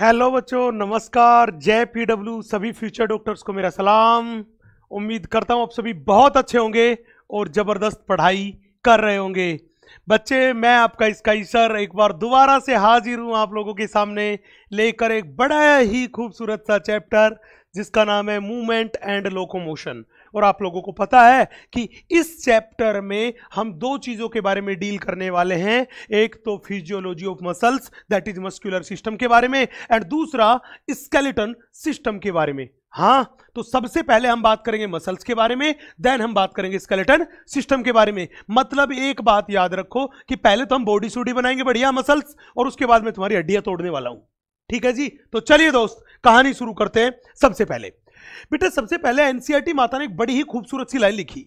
hello बच्चों नमस्कार जय पीडब्ल्यू सभी फ्यूचर डॉक्टर्स को मेरा सलाम उम्मीद करता हूँ आप सभी बहुत अच्छे होंगे और ज़बरदस्त पढ़ाई कर रहे होंगे बच्चे मैं आपका इसका ईशर एक बार दोबारा से हाजिर हूँ आप लोगों के सामने लेकर एक बड़ा ही खूबसूरत सा चैप्टर जिसका नाम है मूवमेंट एंड लोकोमोशन और आप लोगों को पता है कि इस चैप्टर में हम दो चीज़ों के बारे में डील करने वाले हैं एक तो physiology of muscles that is muscular system के बारे में एंड दूसरा स्केलेटन सिस्टम के बारे में हाँ तो सबसे पहले हम बात करेंगे मसल्स के बारे में देन हम बात करेंगे स्केलेटन सिस्टम के बारे में मतलब एक बात याद रखो कि पहले तो हम बॉडी सूडी बनाएंगे बढ़िया मसल्स और उसके बाद मैं तुम्हारी हड्डियां तोड़ने वाला हूं ठीक है जी तो चलिए दोस्त कहानी शुरू करते हैं सबसे पहले बेटे सबसे पहले एनसीआरटी e माता ने एक बड़ी ही खूबसूरत सी लाइन लिखी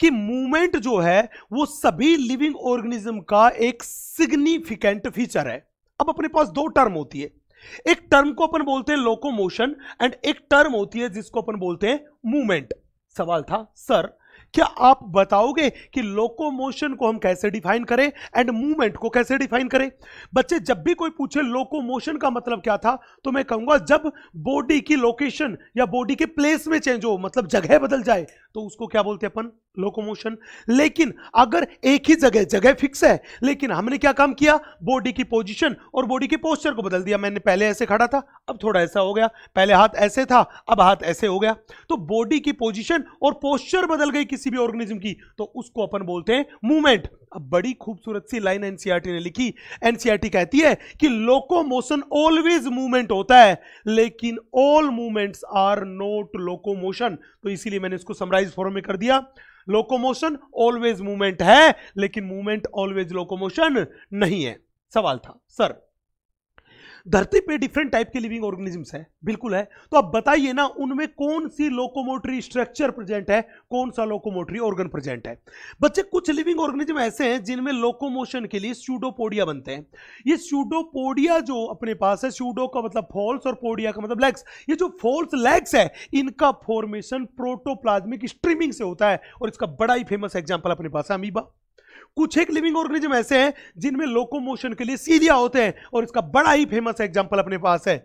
कि मूवमेंट जो है वो सभी लिविंग ऑर्गेनिज्म का एक सिग्निफिकेंट फीचर है अब अपने पास दो टर्म होती है एक टर्म को अपन बोलते हैं लोकोमोशन एंड एक टर्म होती है जिसको अपन बोलते हैं मूवमेंट सवाल था सर क्या आप बताओगे कि लोकोमोशन को हम कैसे डिफाइन करें एंड मूवमेंट को कैसे डिफाइन करें बच्चे जब भी कोई पूछे लोकोमोशन का मतलब क्या था तो मैं कहूंगा जब बॉडी की लोकेशन या बॉडी के प्लेस में चेंज हो मतलब जगह बदल जाए तो उसको क्या बोलते हैं अपन लोकोमोशन लेकिन अगर एक ही जगह जगह फिक्स है लेकिन हमने क्या काम किया बॉडी की पोजीशन और बॉडी के पोस्चर को बदल दिया मैंने पहले ऐसे खड़ा था अब थोड़ा ऐसा हो गया पहले हाथ ऐसे था अब हाथ ऐसे हो गया तो बॉडी की पोजीशन और पोस्चर बदल गई किसी भी ऑर्गेनिज्म की तो उसको अपन बोलते हैं मूवमेंट अब बड़ी खूबसूरत सी लाइन एनसीईआरटी ने लिखी एनसीईआरटी कहती है कि लोको मोशन ऑलवेज मूवमेंट होता है लेकिन all movements are not locomotion तो इसीलिए मैंने इसको समराइज फॉर्म में कर दिया लोकोमोशन ऑलवेज मूवमेंट है लेकिन मूवमेंट ऑलवेज लोकोमोशन नहीं है सवाल था सर धरती पे डिफरेंट टाइप के लिविंग ऑर्गेनिजम्स हैं बिल्कुल है तो आप बताइए ना उनमें कौन सी लोकोमोटरी स्ट्रक्चर प्रेजेंट है कौन सा लोकोमोटरी ऑर्गन प्रेजेंट है बच्चे कुछ लिविंग ऑर्गेनिज्म ऐसे हैं जिनमें लोकोमोशन के लिए स्यूडोपोडिया बनते हैं ये स्यूडोपोडिया जो अपने पास है स्यूडो का मतलब फॉल्स और पोडिया का मतलब लेग्स ये जो फॉल्स लेग्स है इनका फॉर्मेशन प्रोटोप्लाज्मिक स्ट्रीमिंग से होता है और इसका बड़ा ही फेमस एग्जाम्पल अपने पास है अमीबा कुछ एक लिविंग ऑर्गेनिज्म ऐसे हैं जिनमें लोकोमोशन के लिए सीधिया होते हैं और इसका बड़ा ही फेमस एग्जाम्पल अपने पास है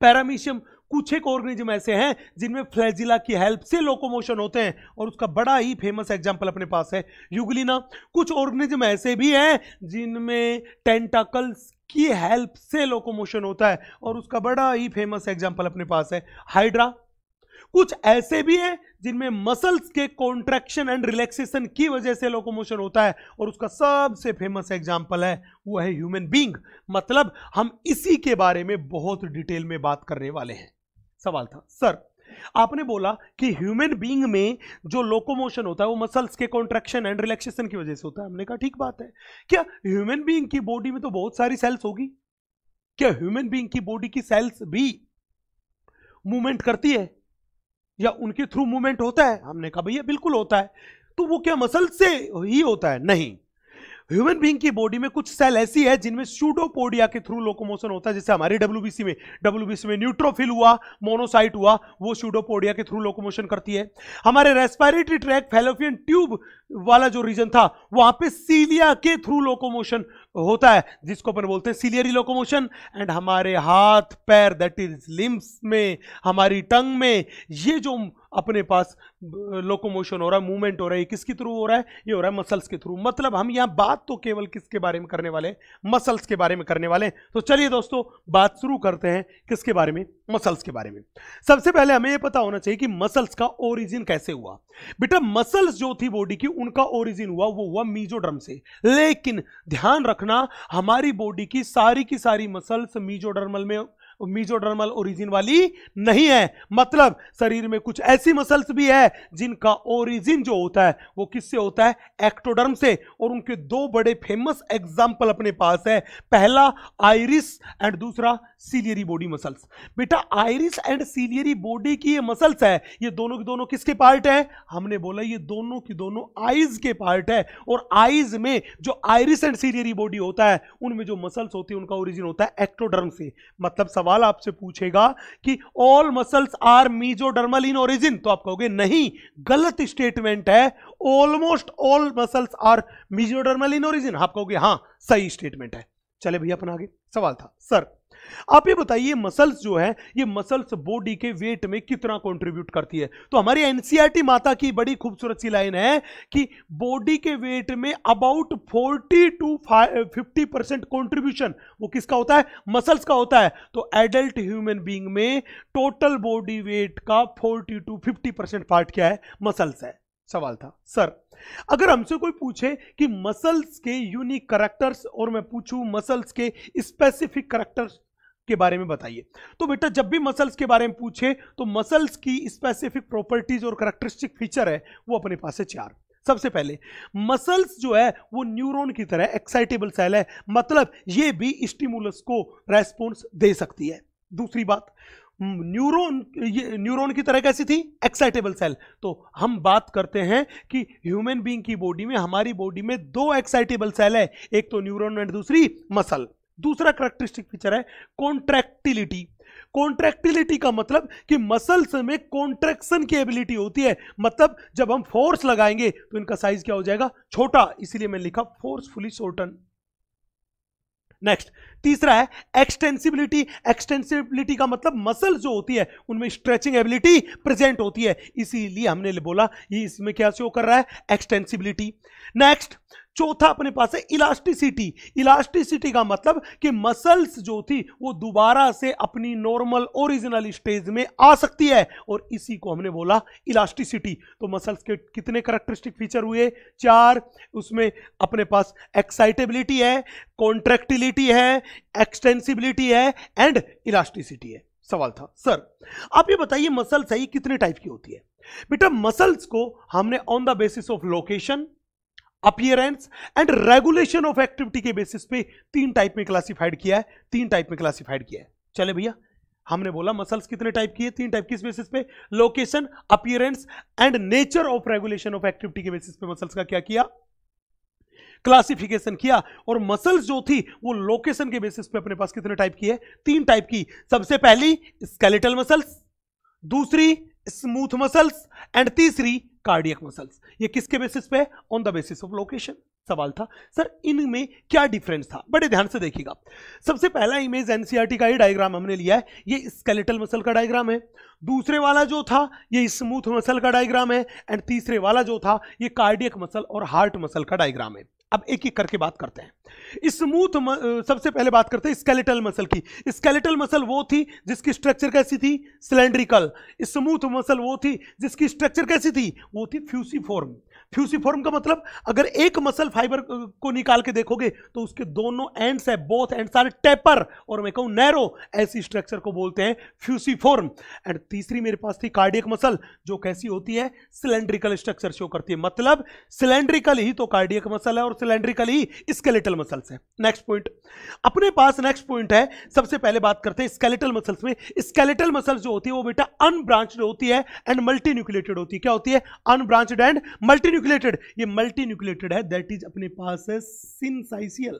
पैरामीशियम कुछ एक ऑर्गेनिज्म ऐसे हैं जिनमें फ्लैजिला की हेल्प से लोकोमोशन होते हैं और उसका बड़ा ही फेमस एग्जाम्पल अपने पास है युगलिना कुछ ऑर्गेनिज्म ऐसे भी हैं जिनमें टेंटाकल्स की हेल्प से लोकोमोशन होता है और उसका बड़ा ही फेमस एग्जाम्पल अपने पास है हाइड्रा कुछ ऐसे भी हैं जिनमें मसल्स के कॉन्ट्रैक्शन एंड रिलैक्सेशन की वजह से लोकोमोशन होता है और उसका सबसे फेमस एग्जाम्पल है वो है ह्यूमन बींग मतलब हम इसी के बारे में बहुत डिटेल में बात करने वाले हैं सवाल था सर आपने बोला कि ह्यूमन बींग में जो लोकोमोशन होता है वो मसल्स के कॉन्ट्रैक्शन एंड रिलैक्सेशन की वजह से होता है हमने कहा ठीक बात है क्या ह्यूमन बींग की बॉडी में तो बहुत सारी सेल्स होगी क्या ह्यूमन बींग की बॉडी की सेल्स भी मूवमेंट करती है या उनके थ्रू मूवमेंट होता है हमने कहा भैया बिल्कुल होता है तो वो क्या मसल से ही होता है नहीं ह्यूमन बींग की बॉडी में कुछ सेल ऐसी है जिनमें स्यूडोपोडिया के थ्रू लोकोमोशन होता है जैसे हमारे डब्ल्यू में डब्ल्यू में न्यूट्रोफिल हुआ मोनोसाइट हुआ वो स्यूडोपोडिया के थ्रू लोकोमोशन करती है हमारे रेस्पायरेटरी ट्रैक फेलोफियन ट्यूब वाला जो रीजन था वहां पे सीलिया के थ्रू लोकोमोशन होता है जिसको अपन बोलते हैं सीलियरी लोकोमोशन एंड हमारे हाथ पैर दैट इज लिम्स में हमारी टंग में ये जो अपने पास लोकोमोशन हो रहा है मूवमेंट हो रहा है किसके थ्रू हो रहा है ये हो रहा है मसल्स के थ्रू मतलब हम यहाँ बात तो केवल किसके बारे में करने वाले मसल्स के बारे में करने वाले तो चलिए दोस्तों बात शुरू करते हैं किसके बारे में मसल्स के बारे में सबसे पहले हमें ये पता होना चाहिए कि मसल्स का ओरिजिन कैसे हुआ बेटा मसल्स जो थी बॉडी की उनका ओरिजिन हुआ वो हुआ मीजोड्रम से लेकिन ध्यान रख रखना हमारी बॉडी की सारी की सारी मसल्स मीजोडर्मल में मीजोडर्मल ओरिजिन वाली नहीं है मतलब शरीर में कुछ ऐसी मसल्स भी है जिनका ओरिजिन जो होता है वो किससे होता है एक्टोडर्म से और उनके दो बड़े फेमस एग्जाम्पल अपने पास है पहला आयरिस एंड दूसरा सीलियरी बॉडी मसल्स बेटा आयरिस एंड सीलियरी बॉडी की ये मसल्स है ये दोनों की दोनों किसके पार्ट है हमने बोला ये दोनों की दोनों आइज के पार्ट है और आइज में जो आयरिस एंड सीलियरी बॉडी होता है उनमें जो मसल्स होती है उनका ओरिजिन होता है एक्टोडर्म से मतलब सवाल आपसे पूछेगा कि all muscles are mesodermal in origin तो आप कहोगे नहीं गलत स्टेटमेंट है almost all muscles are mesodermal in origin आप कहोगे हाँ सही स्टेटमेंट है चले भैया अपना आगे सवाल था सर आप ये बताइए मसल्स जो है ये मसल्स बॉडी के वेट में कितना कंट्रीब्यूट करती है तो हमारी एनसीआरटी e माता की बड़ी खूबसूरत सी लाइन है कि बॉडी के वेट में about forty to fifty percent contribution वो किसका होता है मसल्स का होता है तो एडल्ट ह्यूमन बींग में टोटल बॉडी वेट का forty to fifty percent part क्या है मसल्स है सवाल था सर अगर हमसे कोई पूछे कि मसल्स के यूनिक करेक्टर्स और मैं पूछूं मसल्स के स्पेसिफिक करेक्टर्स के बारे में बताइए तो बेटा जब भी मसल्स के बारे में पूछे तो मसल्स की स्पेसिफिक प्रॉपर्टीज और करेक्टरिस्टिक फीचर है वो अपने पास है चार सबसे पहले मसल्स जो है वो न्यूरॉन की तरह एक्साइटेबल सेल है मतलब ये भी स्टिमुलस को रेस्पॉन्स दे सकती है दूसरी बात न्यूरॉन ये न्यूरॉन की तरह कैसी थी एक्साइटेबल सेल तो हम बात करते हैं कि ह्यूमन बीइंग की बॉडी में हमारी बॉडी में दो एक्साइटेबल सेल है एक तो न्यूरॉन एंड दूसरी मसल दूसरा करेक्टरिस्टिक फीचर है कॉन्ट्रैक्टिलिटी कॉन्ट्रैक्टिलिटी का मतलब कि मसल्स में कॉन्ट्रैक्शन की एबिलिटी होती है मतलब जब हम फोर्स लगाएंगे तो इनका साइज क्या हो जाएगा छोटा इसीलिए मैंने लिखा फोर्सफुली शोर्टन नेक्स्ट तीसरा है एक्सटेंसिबिलिटी एक्सटेंसिबिलिटी का मतलब मसल जो होती है उनमें स्ट्रेचिंग एबिलिटी प्रेजेंट होती है इसीलिए हमने बोला ये इसमें क्या शो कर रहा है एक्सटेंसिबिलिटी नेक्स्ट चौथा अपने पास है इलास्टिसिटी इलास्टिसिटी का मतलब कि मसल्स जो थी वो दोबारा से अपनी नॉर्मल ओरिजिनल स्टेज में आ सकती है और इसी को हमने बोला इलास्टिसिटी तो मसल्स के कितने करेक्टरिस्टिक फीचर हुए चार उसमें अपने पास एक्साइटेबिलिटी है कॉन्ट्रैक्टिलिटी है एक्सटेंसिबिलिटी है एंड इलास्टिसिटी है सवाल था सर आप ये बताइए मसल सही कितने टाइप की होती है बेटा मसल्स को हमने on the basis of location appearance and regulation of activity के बेसिस पे तीन टाइप में क्लासिफाइड किया है तीन टाइप में क्लासिफाइड किया है चले भैया हमने बोला मसल्स कितने टाइप की है तीन टाइप किस बेसिस पे location appearance and nature of regulation of activity के बेसिस पे मसल्स का क्या किया क्लासिफिकेशन किया और मसल्स जो थी वो लोकेशन के बेसिस पे अपने पास कितने टाइप की है तीन टाइप की सबसे पहली स्केलेटल मसल्स दूसरी स्मूथ मसल्स एंड तीसरी कार्डियक मसल्स ये किसके बेसिस पे on the basis of location सवाल था सर इनमें क्या डिफरेंस था बड़े ध्यान से देखिएगा सबसे पहला इमेज एनसीआरटी e का ये डायग्राम हमने लिया है ये स्केलेटल मसल का डायग्राम है दूसरे वाला जो था ये स्मूथ मसल का डायग्राम है एंड तीसरे वाला जो था ये कार्डियक मसल और हार्ट मसल का डायग्राम है अब एक एक करके बात करते हैं स्मूथ सबसे पहले बात करते हैं स्केलेटल मसल की स्केलेटल मसल वो थी जिसकी स्ट्रक्चर कैसी थी सिलेंड्रिकल स्मूथ मसल वो थी जिसकी स्ट्रक्चर कैसी थी वो थी फ्यूसीफॉर्म फ्यूसीफॉर्म का मतलब अगर एक मसल फाइबर को निकाल के देखोगे तो उसके दोनों एंड्स है बोथ एंड्स आर टेपर और मैं कहूँ नैरो ऐसी स्ट्रक्चर को बोलते हैं फ्यूसीफॉर्म एंड तीसरी मेरे पास थी कार्डियक मसल जो कैसी होती है सिलेंड्रिकल स्ट्रक्चर शो करती है मतलब सिलेंड्रिकल ही तो कार्डियक मसल है और सिलेंड्रिकल ही स्केलेटल मसल्स है नेक्स्ट पॉइंट अपने पास नेक्स्ट पॉइंट है सबसे पहले बात करते हैं स्केलेटल मसल्स में स्केलेटल मसल्स जो होती है वो बेटा अनब्रांच्ड होती है एंड मल्टी न्यूक्लिएटेड होती है क्या होती है अनब्रांच्ड एंड मल्टी न्यूक्लेटेड ये मल्टी न्यूक्लेटेड है दैट इज अपने पास है सिनसाइसियल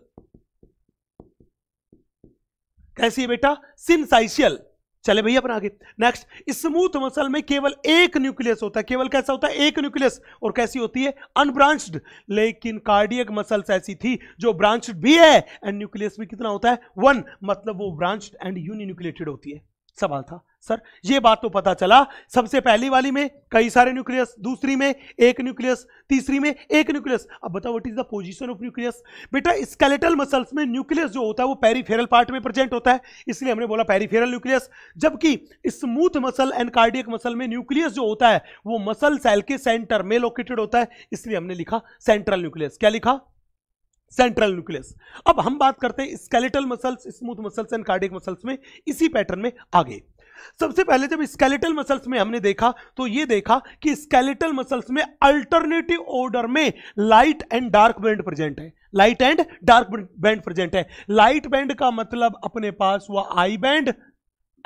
कैसी है बेटा सिनसाइसियल चले भैया अपना आगे नेक्स्ट स्मूथ मसल में केवल एक न्यूक्लियस होता है केवल कैसा होता है एक न्यूक्लियस और कैसी होती है अनब्रांच्ड लेकिन कार्डियक मसल्स ऐसी थी जो ब्रांच्ड भी है एंड न्यूक्लियस भी कितना होता है वन मतलब वो ब्रांच्ड एंड यूनिन्यूक्लिएटेड होती है सवाल था सर ये बात तो पता चला सबसे पहली वाली में कई सारे न्यूक्लियस दूसरी में एक न्यूक्लियस तीसरी में एक न्यूक्लियस अब बताओ what is the position of nucleus बेटा स्केलेटल मसल्स में न्यूक्लियस जो होता है वो पेरीफेरल पार्ट में प्रेजेंट होता है इसलिए हमने बोला पेरीफेरल न्यूक्लियस जबकि smooth muscle and cardiac muscle में न्यूक्लियस जो होता है वो मसल सेल के सेंटर में लोकेटेड होता है इसलिए हमने लिखा सेंट्रल न्यूक्लियस क्या लिखा सेंट्रल न्यूक्लियस अब हम बात करते हैं skeletal muscles smooth muscles and cardiac muscles में इसी पैटर्न में आगे सबसे पहले जब स्केलेटल मसल्स में हमने देखा तो ये देखा कि स्केलेटल मसल्स में अल्टरनेटिव ऑर्डर में light and dark band present है light and dark band present है लाइट बैंड का मतलब अपने पास हुआ I band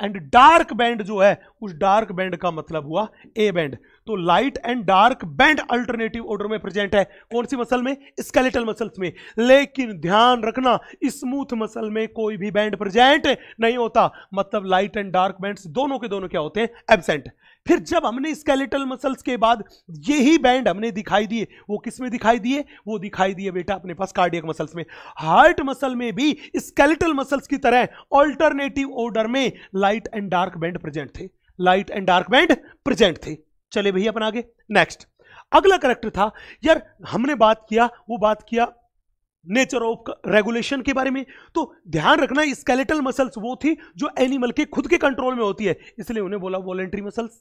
and dark band जो है उस डार्क बैंड का मतलब हुआ ए बैंड तो light and dark band alternative order में प्रेजेंट है कौन सी मसल में स्केलेटल मसल्स में लेकिन ध्यान रखना स्मूथ मसल में कोई भी बैंड प्रेजेंट नहीं होता मतलब लाइट एंड डार्क बैंड दोनों के दोनों क्या होते हैं एबसेंट फिर जब हमने स्केलेटल मसल्स के बाद यही बैंड हमने दिखाई दिए वो किस में दिखाई दिए वो दिखाई दिए बेटा अपने पास कार्डियक मसल्स में हार्ट मसल में भी स्केलेटल मसल्स की तरह अल्टरनेटिव ऑर्डर में light and dark band present थे light and dark band present थे चले भैया अपन आगे नेक्स्ट अगला करेक्टर था यार हमने बात किया वो बात किया नेचर ऑफ रेगुलेशन के बारे में तो ध्यान रखना स्केलेटल मसल्स वो थी जो एनिमल के खुद के कंट्रोल में होती है इसलिए उन्हें बोला वॉलेंट्री मसल्स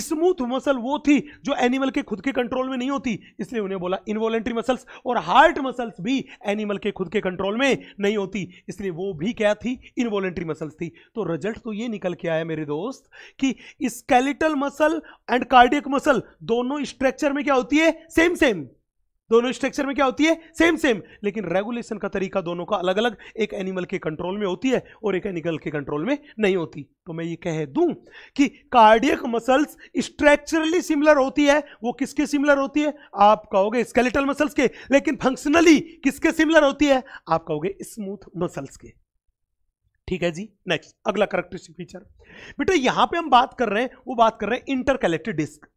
स्मूथ मसल वो थी जो एनिमल के खुद के कंट्रोल में नहीं होती इसलिए उन्हें बोला इनवॉलेंट्री मसल्स और हार्ट मसल्स भी एनिमल के खुद के कंट्रोल में नहीं होती इसलिए वो भी क्या थी इनवॉलेंट्री मसल्स थी तो रिजल्ट तो ये निकल के आया मेरे दोस्त कि skeletal muscle and cardiac muscle दोनों स्ट्रक्चर में क्या होती है सेम सेम दोनों स्ट्रक्चर में क्या होती है सेम सेम लेकिन रेगुलेशन का तरीका दोनों का अलग अलग एक एनिमल के कंट्रोल में होती है और एक एनिमल के कंट्रोल में नहीं होती तो मैं ये कह दूं कि कार्डियक मसल्स स्ट्रक्चरली सिमिलर होती है वो किसके सिमिलर होती है आप कहोगे स्केलेटल मसल्स के लेकिन फंक्शनली किसके सिमिलर होती है आप कहोगे स्मूथ मसल्स के ठीक है जी नेक्स्ट अगला करेक्टरिस्टिक फीचर बेटा यहां पे हम बात कर रहे हैं वो बात कर रहे हैं इंटरकलेक्टेड डिस्क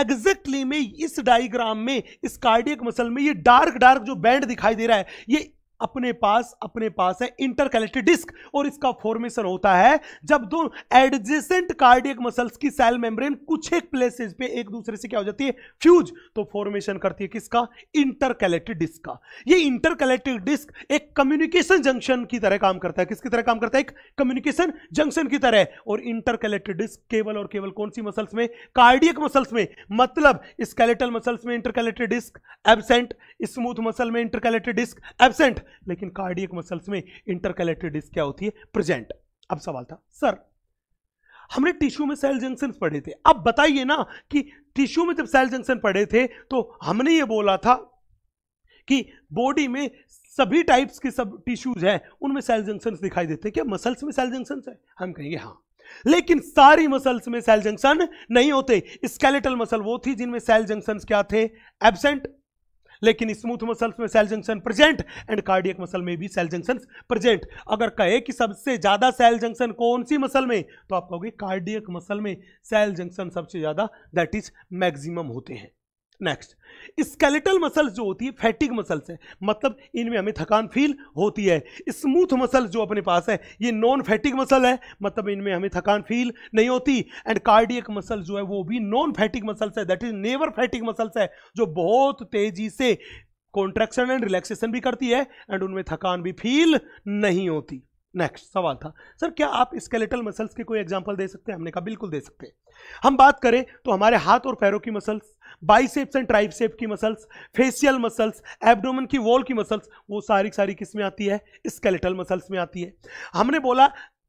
एग्जैक्टली exactly में इस डायग्राम में इस कार्डियक मसल में ये डार्क डार्क जो बैंड दिखाई दे रहा है ये अपने पास अपने पास है इंटरकैलेटरी डिस्क और इसका फॉर्मेशन होता है जब दो एडजेसेंट कार्डियक मसल्स की सेल मेम्ब्रेन कुछ एक प्लेसेस पे एक दूसरे से क्या हो जाती है फ्यूज तो फॉर्मेशन करती है किसका इंटरकैलेटरी डिस्क का ये इंटरकैलेटरी डिस्क एक कम्युनिकेशन जंक्शन की तरह काम करता है किसकी तरह काम करता है एक कम्युनिकेशन जंक्शन की तरह और इंटरकैलेटरी डिस्क केवल और केवल कौन सी मसल्स में कार्डियक मसल्स में मतलब स्केलेटल मसल्स में intercalatory disc absent smooth muscle में इंटरकैलेटरी डिस्क एबसेंट लेकिन कार्डियक मसल्स में इंटरकलेक्टेड डिस्क क्या होती है प्रेजेंट अब सवाल था सर हमने टिश्यू में सेल जंक्शन पढ़े थे अब बताइए ना कि टिश्यू में जब सेल जंक्शन पढ़े थे तो हमने ये बोला था कि बॉडी में सभी टाइप्स के सब टिश्यूज हैं उनमें सेल जंक्शन दिखाई देते हैं क्या मसल्स में सेल जंक्शन है हम कहेंगे हाँ लेकिन सारी मसल्स में सेल जंक्शन नहीं होते स्केलेटल मसल वो थी जिनमें सेल जंक्शन क्या थे एबसेंट लेकिन स्मूथ मसल्स में cell junction present and cardiac muscle में भी सेल जंक्शन प्रेजेंट अगर कहे कि सबसे ज़्यादा सेल जंक्शन कौन सी मसल में तो आप कहोगे कार्डियक मसल में सेल जंक्शन सबसे ज़्यादा दैट इज मैक्सिमम होते हैं नेक्स्ट स्केलेटल मसल्स जो होती है फैटिक मसल्स है मतलब इनमें हमें थकान फील होती है स्मूथ मसल जो अपने पास है ये नॉन फैटिक मसल है मतलब इनमें हमें थकान फील नहीं होती एंड कार्डियक मसल जो है वो भी नॉन फैटिक मसल्स है that is never fatigue muscles है जो बहुत तेजी से कॉन्ट्रैक्शन एंड रिलैक्सेशन भी करती है एंड उनमें थकान भी फील नहीं होती नेक्स्ट सवाल था सर क्या आप स्केलेटल मसल्स के कोई एग्जांपल दे सकते हैं हमने कहा बिल्कुल दे सकते हैं हम बात करें तो हमारे हाथ और पैरों की मसल्स बाइसेप्स एंड ट्राइसेप की मसल्स फेशियल मसल्स एब्डोमन की वॉल की मसल्स वो सारी सारी किस में आती है स्केलेटल मसल्स में आती है हमने बोला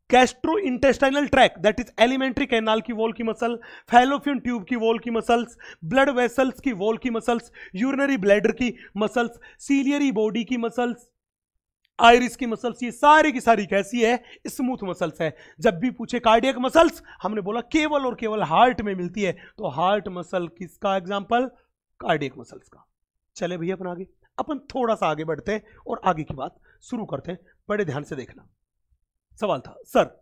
gastrointestinal tract that is alimentary canal की वॉल की मसल फैलोफियन ट्यूब की वॉल की मसल्स ब्लड वेसल्स की वॉल की मसल्स यूरिनरी ब्लैडर की मसल्स सीलियरी बॉडी की मसल्स आयरिस की मसल्स ये सारी की सारी कैसी है स्मूथ मसल्स है जब भी पूछे कार्डियक मसल्स हमने बोला केवल और केवल हार्ट में मिलती है तो हार्ट मसल किसका एग्जाम्पल कार्डियक मसल्स का चले भैया अपन आगे अपन थोड़ा सा आगे बढ़ते हैं और आगे की बात शुरू करते हैं बड़े ध्यान से देखना सवाल था सर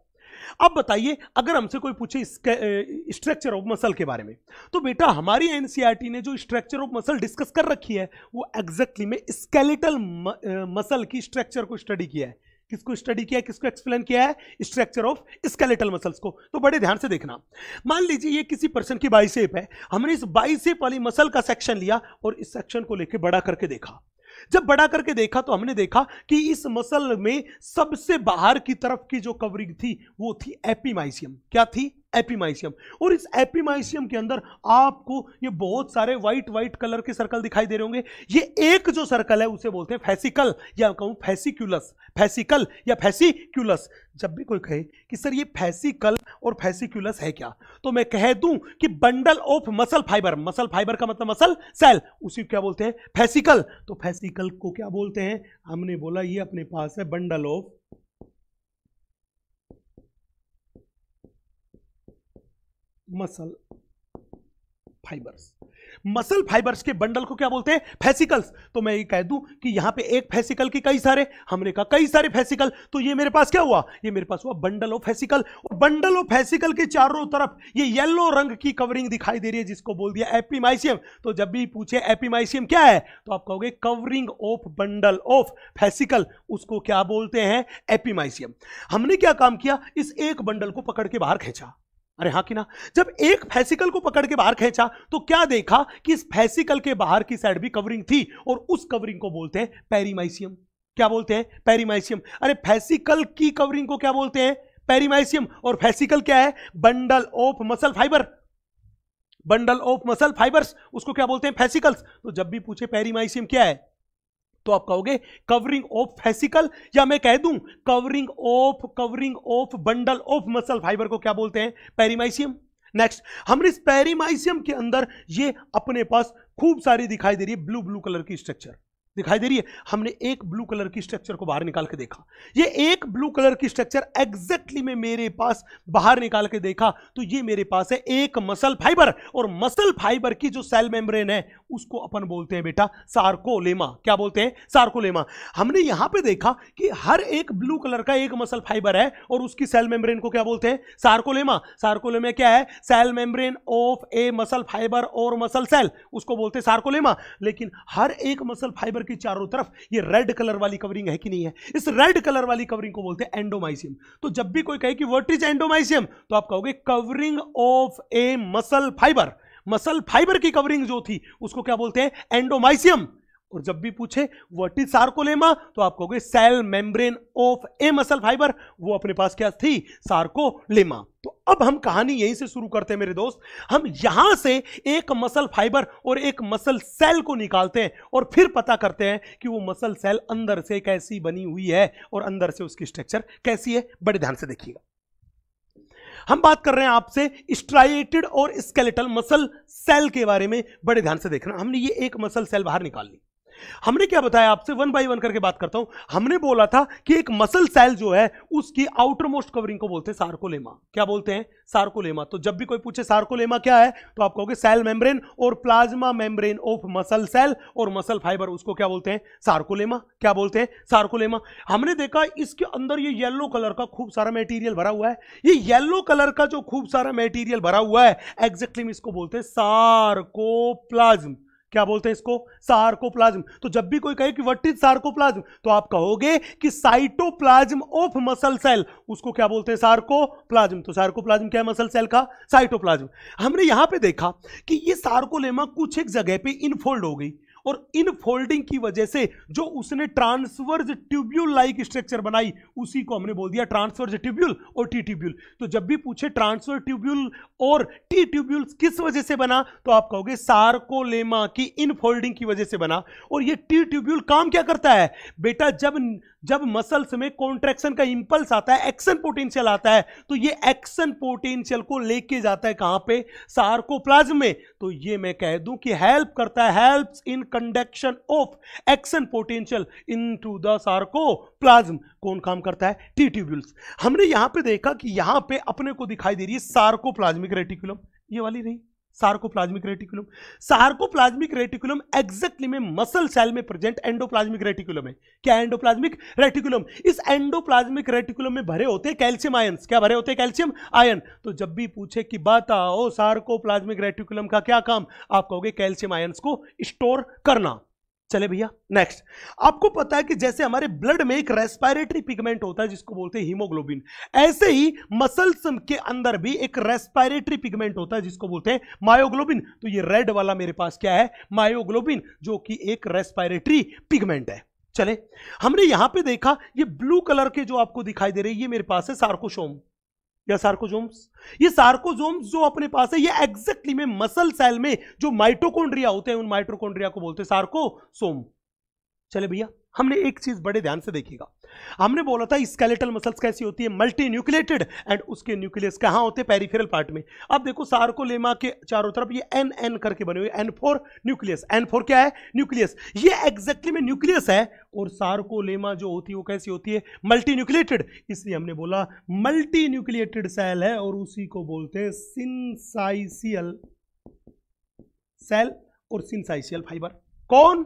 अब बताइए अगर हमसे कोई पूछे स्ट्रक्चर ऑफ मसल के बारे में तो बेटा हमारी एनसीईआरटी e ने जो स्ट्रक्चर ऑफ मसल डिस्कस कर रखी है वो एग्जैक्टली में स्केलेटल मसल की स्ट्रक्चर को स्टडी किया है किसको स्टडी किया है किसको एक्सप्लेन किया है स्ट्रक्चर ऑफ स्केलेटल मसल्स को तो बड़े ध्यान से देखना मान लीजिए ये किसी पर्सन की बाइसेप है हमने इस बाइसेप वाली मसल का सेक्शन लिया और इस सेक्शन को लेकर बड़ा करके देखा जब बड़ा करके देखा तो हमने देखा कि इस मसल में सबसे बाहर की तरफ की जो कवरिंग थी वो थी एपीमाइसियम क्या थी एपीमाइसियम और इस एपीमाइसियम के अंदर आपको ये बहुत सारे व्हाइट व्हाइट कलर के सर्कल दिखाई दे रहे होंगे ये एक जो सर्कल है उसे बोलते हैं फैसिकल या कहूँ फैसिक्यूलस फैसिकल या फैसिक्यूलस जब भी कोई कहे कि सर ये फैसिकल और फैसिक्यूलस है क्या तो मैं कह दूं कि bundle of muscle fibre muscle fibre का मतलब मसल सेल उसी क्या बोलते हैं फैसिकल तो फैसिकल को क्या बोलते हैं हमने बोला ये अपने पास है bundle of muscle fibres muscle fibres के बंडल को क्या बोलते हैं फैसिकल्स तो मैं ये कह दूं कि यहां पे एक फैसिकल की कई सारे हमने कहा कई सारे फैसिकल तो ये मेरे पास क्या हुआ ये मेरे पास हुआ बंडल ऑफ फैसिकल और बंडल ऑफ फैसिकल के चारों तरफ ये येलो रंग की कवरिंग दिखाई दे रही है जिसको बोल दिया एपीमाइसियम तो जब भी पूछे एपीमाइसियम क्या है तो आप कहोगे covering of bundle of fascicle उसको क्या बोलते हैं एपीमाइसियम हमने क्या काम किया इस एक बंडल को पकड़ के बाहर खींचा अरे हाँ कि ना जब एक फैसिकल को पकड़ के बाहर खेचा तो क्या देखा कि इस फैसिकल के बाहर की साइड भी कवरिंग थी और उस कवरिंग को बोलते हैं पेरीमाइसियम क्या बोलते हैं पेरीमाइसियम अरे फैसिकल की कवरिंग को क्या बोलते हैं पेरीमाइसियम और फैसिकल क्या है bundle of muscle fibre bundle of muscle fibres उसको क्या बोलते हैं फैसिकल्स तो जब भी पूछे पेरीमाइसियम क्या है तो आप कहोगे कवरिंग ऑफ फेसिकल या मैं कह दूं covering of covering of bundle of muscle fibre को क्या बोलते हैं पेरीमाइसियम नेक्स्ट हमने इस पेरीमाइसियम के अंदर ये अपने पास खूब सारी दिखाई दे रही है ब्लू ब्लू कलर की स्ट्रक्चर दिखाई दे रही है हमने एक ब्लू कलर की स्ट्रक्चर को बाहर निकाल के देखा ये एक ब्लू कलर की स्ट्रक्चर एग्जैक्टली में मेरे पास बाहर निकाल के देखा तो ये मेरे पास है एक मसल फाइबर और मसल फाइबर की जो सेल मेम्ब्रेन है उसको अपन बोलते हैं बेटा सार्कोलेमा क्या बोलते हैं सार्कोलेमा हमने यहां पे देखा कि हर एक ब्लू कलर का एक मसल फाइबर है और उसकी सेल मेम्ब्रेन को क्या बोलते हैं सार्कोलेमा सार्कोलेमा क्या है cell membrane of a muscle fibre और मसल सेल उसको बोलते हैं सार्कोलेमा लेकिन हर एक मसल फाइबर की चारों तरफ ये रेड कलर वाली कवरिंग है कि नहीं है इस रेड कलर वाली कवरिंग को बोलते हैं एंडोमाइसियम तो जब भी कोई कहे कि वट इज एंडोमाइसियम तो आप कहोगे covering of a muscle fibre muscle fibre की कवरिंग जो थी उसको क्या बोलते हैं एंडोमाइसियम और जब भी पूछे वट इज सार्कोलेमा तो आप कहोगे cell membrane of a muscle fibre वो अपने पास क्या थी सार्कोलेमा तो अब हम कहानी यहीं से शुरू करते हैं मेरे दोस्त हम यहां से एक मसल फाइबर और एक मसल सेल को निकालते हैं और फिर पता करते हैं कि वो मसल सेल अंदर से कैसी बनी हुई है और अंदर से उसकी स्ट्रक्चर कैसी है बड़े ध्यान से देखिएगा हम बात कर रहे हैं आपसे स्ट्राइटेड और स्केलेटल मसल सेल के बारे में बड़े ध्यान से देखना हमने ये एक मसल सेल बाहर निकाल ली हमने क्या बताया आपसे वन बाई वन करके बात करता हूं हमने बोला था कि एक मसल सेल जो है उसकी आउटर मोस्ट कवरिंग को बोलते हैं सार्कोलेमा क्या बोलते हैं सार्कोलेमा तो जब भी कोई पूछे सार्कोलेमा क्या है तो आप कहोगे सेल मेम्ब्रेन और plasma membrane of muscle cell और मसल फाइबर उसको क्या बोलते हैं सार्कोलेमा क्या बोलते हैं सार्कोलेमा हमने देखा इसके अंदर ये येलो कलर का खूब सारा मेटीरियल भरा हुआ है ये येलो कलर का जो खूब सारा मेटीरियल भरा हुआ है एग्जैक्टली exactly इसको बोलते हैं सार्कोप्लाज्म क्या बोलते हैं इसको सार्कोप्लाज्म तो जब भी कोई कहे कि वट इज सार्कोप्लाज्म तो आप कहोगे कि साइटोप्लाज्म ऑफ मसल सेल उसको क्या बोलते हैं सार्कोप्लाज्म तो सार्कोप्लाज्म क्या है मसल सेल का साइटोप्लाज्म हमने यहां पे देखा कि ये सार्कोलेमा कुछ एक जगह पे इनफोल्ड हो गई और इन फोल्डिंग की वजह से जो उसने ट्रांसवर्स ट्यूब्यूल लाइक स्ट्रक्चर बनाई उसी को हमने बोल दिया ट्रांसवर्स ट्यूब्यूल और टी ट्यूब्यूल तो जब भी पूछे ट्रांसवर्स ट्यूब्यूल और टी ट्यूब्यूल किस वजह से बना तो आप कहोगे सार्कोलेमा की इन फोल्डिंग की वजह से बना और ये टी ट्यूब्यूल काम क्या करता है बेटा जब जब मसल्स में कॉन्ट्रेक्शन का इंपल्स आता है एक्शन पोटेंशियल आता है तो ये एक्शन पोटेंशियल को लेके जाता है कहां पे सार्कोप्लाज्म में तो ये मैं कह दूं कि हेल्प करता है helps in conduction of action potential into the sarcoplasm कौन काम करता है टी ट्यूब्यूल्स हमने यहां पर देखा कि यहां पर अपने को दिखाई दे रही है सार्कोप्लाज्मिक रेटिकुलम ये वाली रही sarcoplasmic reticulum sarcoplasmic reticulum exactly में मसल सेल में प्रेजेंट एंडोप्लाज्मिक रेटिकुलम है क्या एंडोप्लाज्मिक रेटिकुलम इस एंडोप्लाज्मिक रेटिकुलम में भरे होते हैं कैल्शियम आयन्स क्या भरे होते हैं कैल्शियम आयन तो जब भी पूछे कि बताओ सार्कोप्लाज्मिक रेटिकुलम का क्या काम आप कहोगे कैल्शियम आयन को स्टोर करना चले भैया नेक्स्ट आपको पता है कि जैसे हमारे ब्लड में एक रेस्पायरेटरी पिगमेंट होता है जिसको बोलते हैं हीमोग्लोबिन ऐसे ही मसल्स के अंदर भी एक रेस्पायरेटरी पिगमेंट होता है जिसको बोलते हैं मायोग्लोबिन तो ये रेड वाला मेरे पास क्या है मायोग्लोबिन जो कि एक रेस्पायरेटरी पिगमेंट है चले हमने यहां पे देखा ये ब्लू कलर के जो आपको दिखाई दे रहे है ये मेरे पास है सार्कोशोम या सार्कोजोम्स ये सार्कोजोम्स जो अपने पास है ये एग्जैक्टली में मसल सेल में जो माइटोकॉन्ड्रिया होते हैं उन माइटोकॉन्ड्रिया को बोलते हैं सार्कोसोम चले भैया हमने एक चीज बड़े ध्यान से देखिएगा हमने बोला था स्केलेटल मसल्स कैसी होती है मल्टी न्यूक्लेटेड एंड उसके न्यूक्लियस कहाँ होते हैं पेरिफेरल पार्ट में अब देखो सार्कोलेमा के चारों तरफ ये एन एन करके बने हुए N four nucleus N four क्या है न्यूक्लियस ये एग्जैक्टली में न्यूक्लियस है और सार्कोलेमा जो होती है वो कैसी होती है मल्टी न्यूक्लिएटेड इसलिए हमने बोला मल्टी न्यूक्लिएटेड सेल है और उसी को बोलते हैं सिंसाइसियल सेल और सिंसाइसियल फाइबर कौन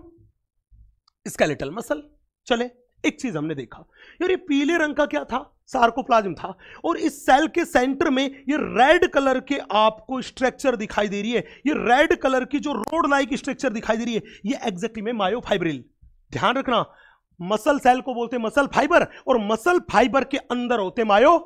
स्केलेटल मसल चले एक चीज हमने देखा यार ये पीले रंग का क्या था सार्कोप्लाज्म था और इस सेल के सेंटर में ये रेड कलर के आपको स्ट्रक्चर दिखाई दे रही है ये रेड कलर की जो रोड लाइक स्ट्रक्चर दिखाई दे रही है ये एग्जैक्टली में मायोफाइब्रिल ध्यान रखना मसल सेल को बोलते मसल फाइबर और मसल फाइबर के अंदर होते मायो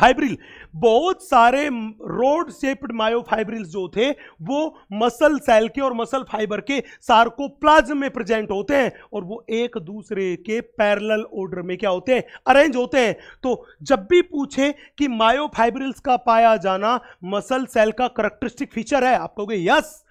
फाइब्रिल बहुत सारे रोड शेप्ड मायोफाइब्रिल्स जो थे वो मसल सेल के और मसल फाइबर के सार्कोप्लाज्म में प्रेजेंट होते हैं और वो एक दूसरे के पैरेलल ऑर्डर में क्या होते हैं अरेंज होते हैं तो जब भी पूछे कि मायोफाइब्रिल्स का पाया जाना मसल सेल का करेक्टरिस्टिक फीचर है आप कहोगे yes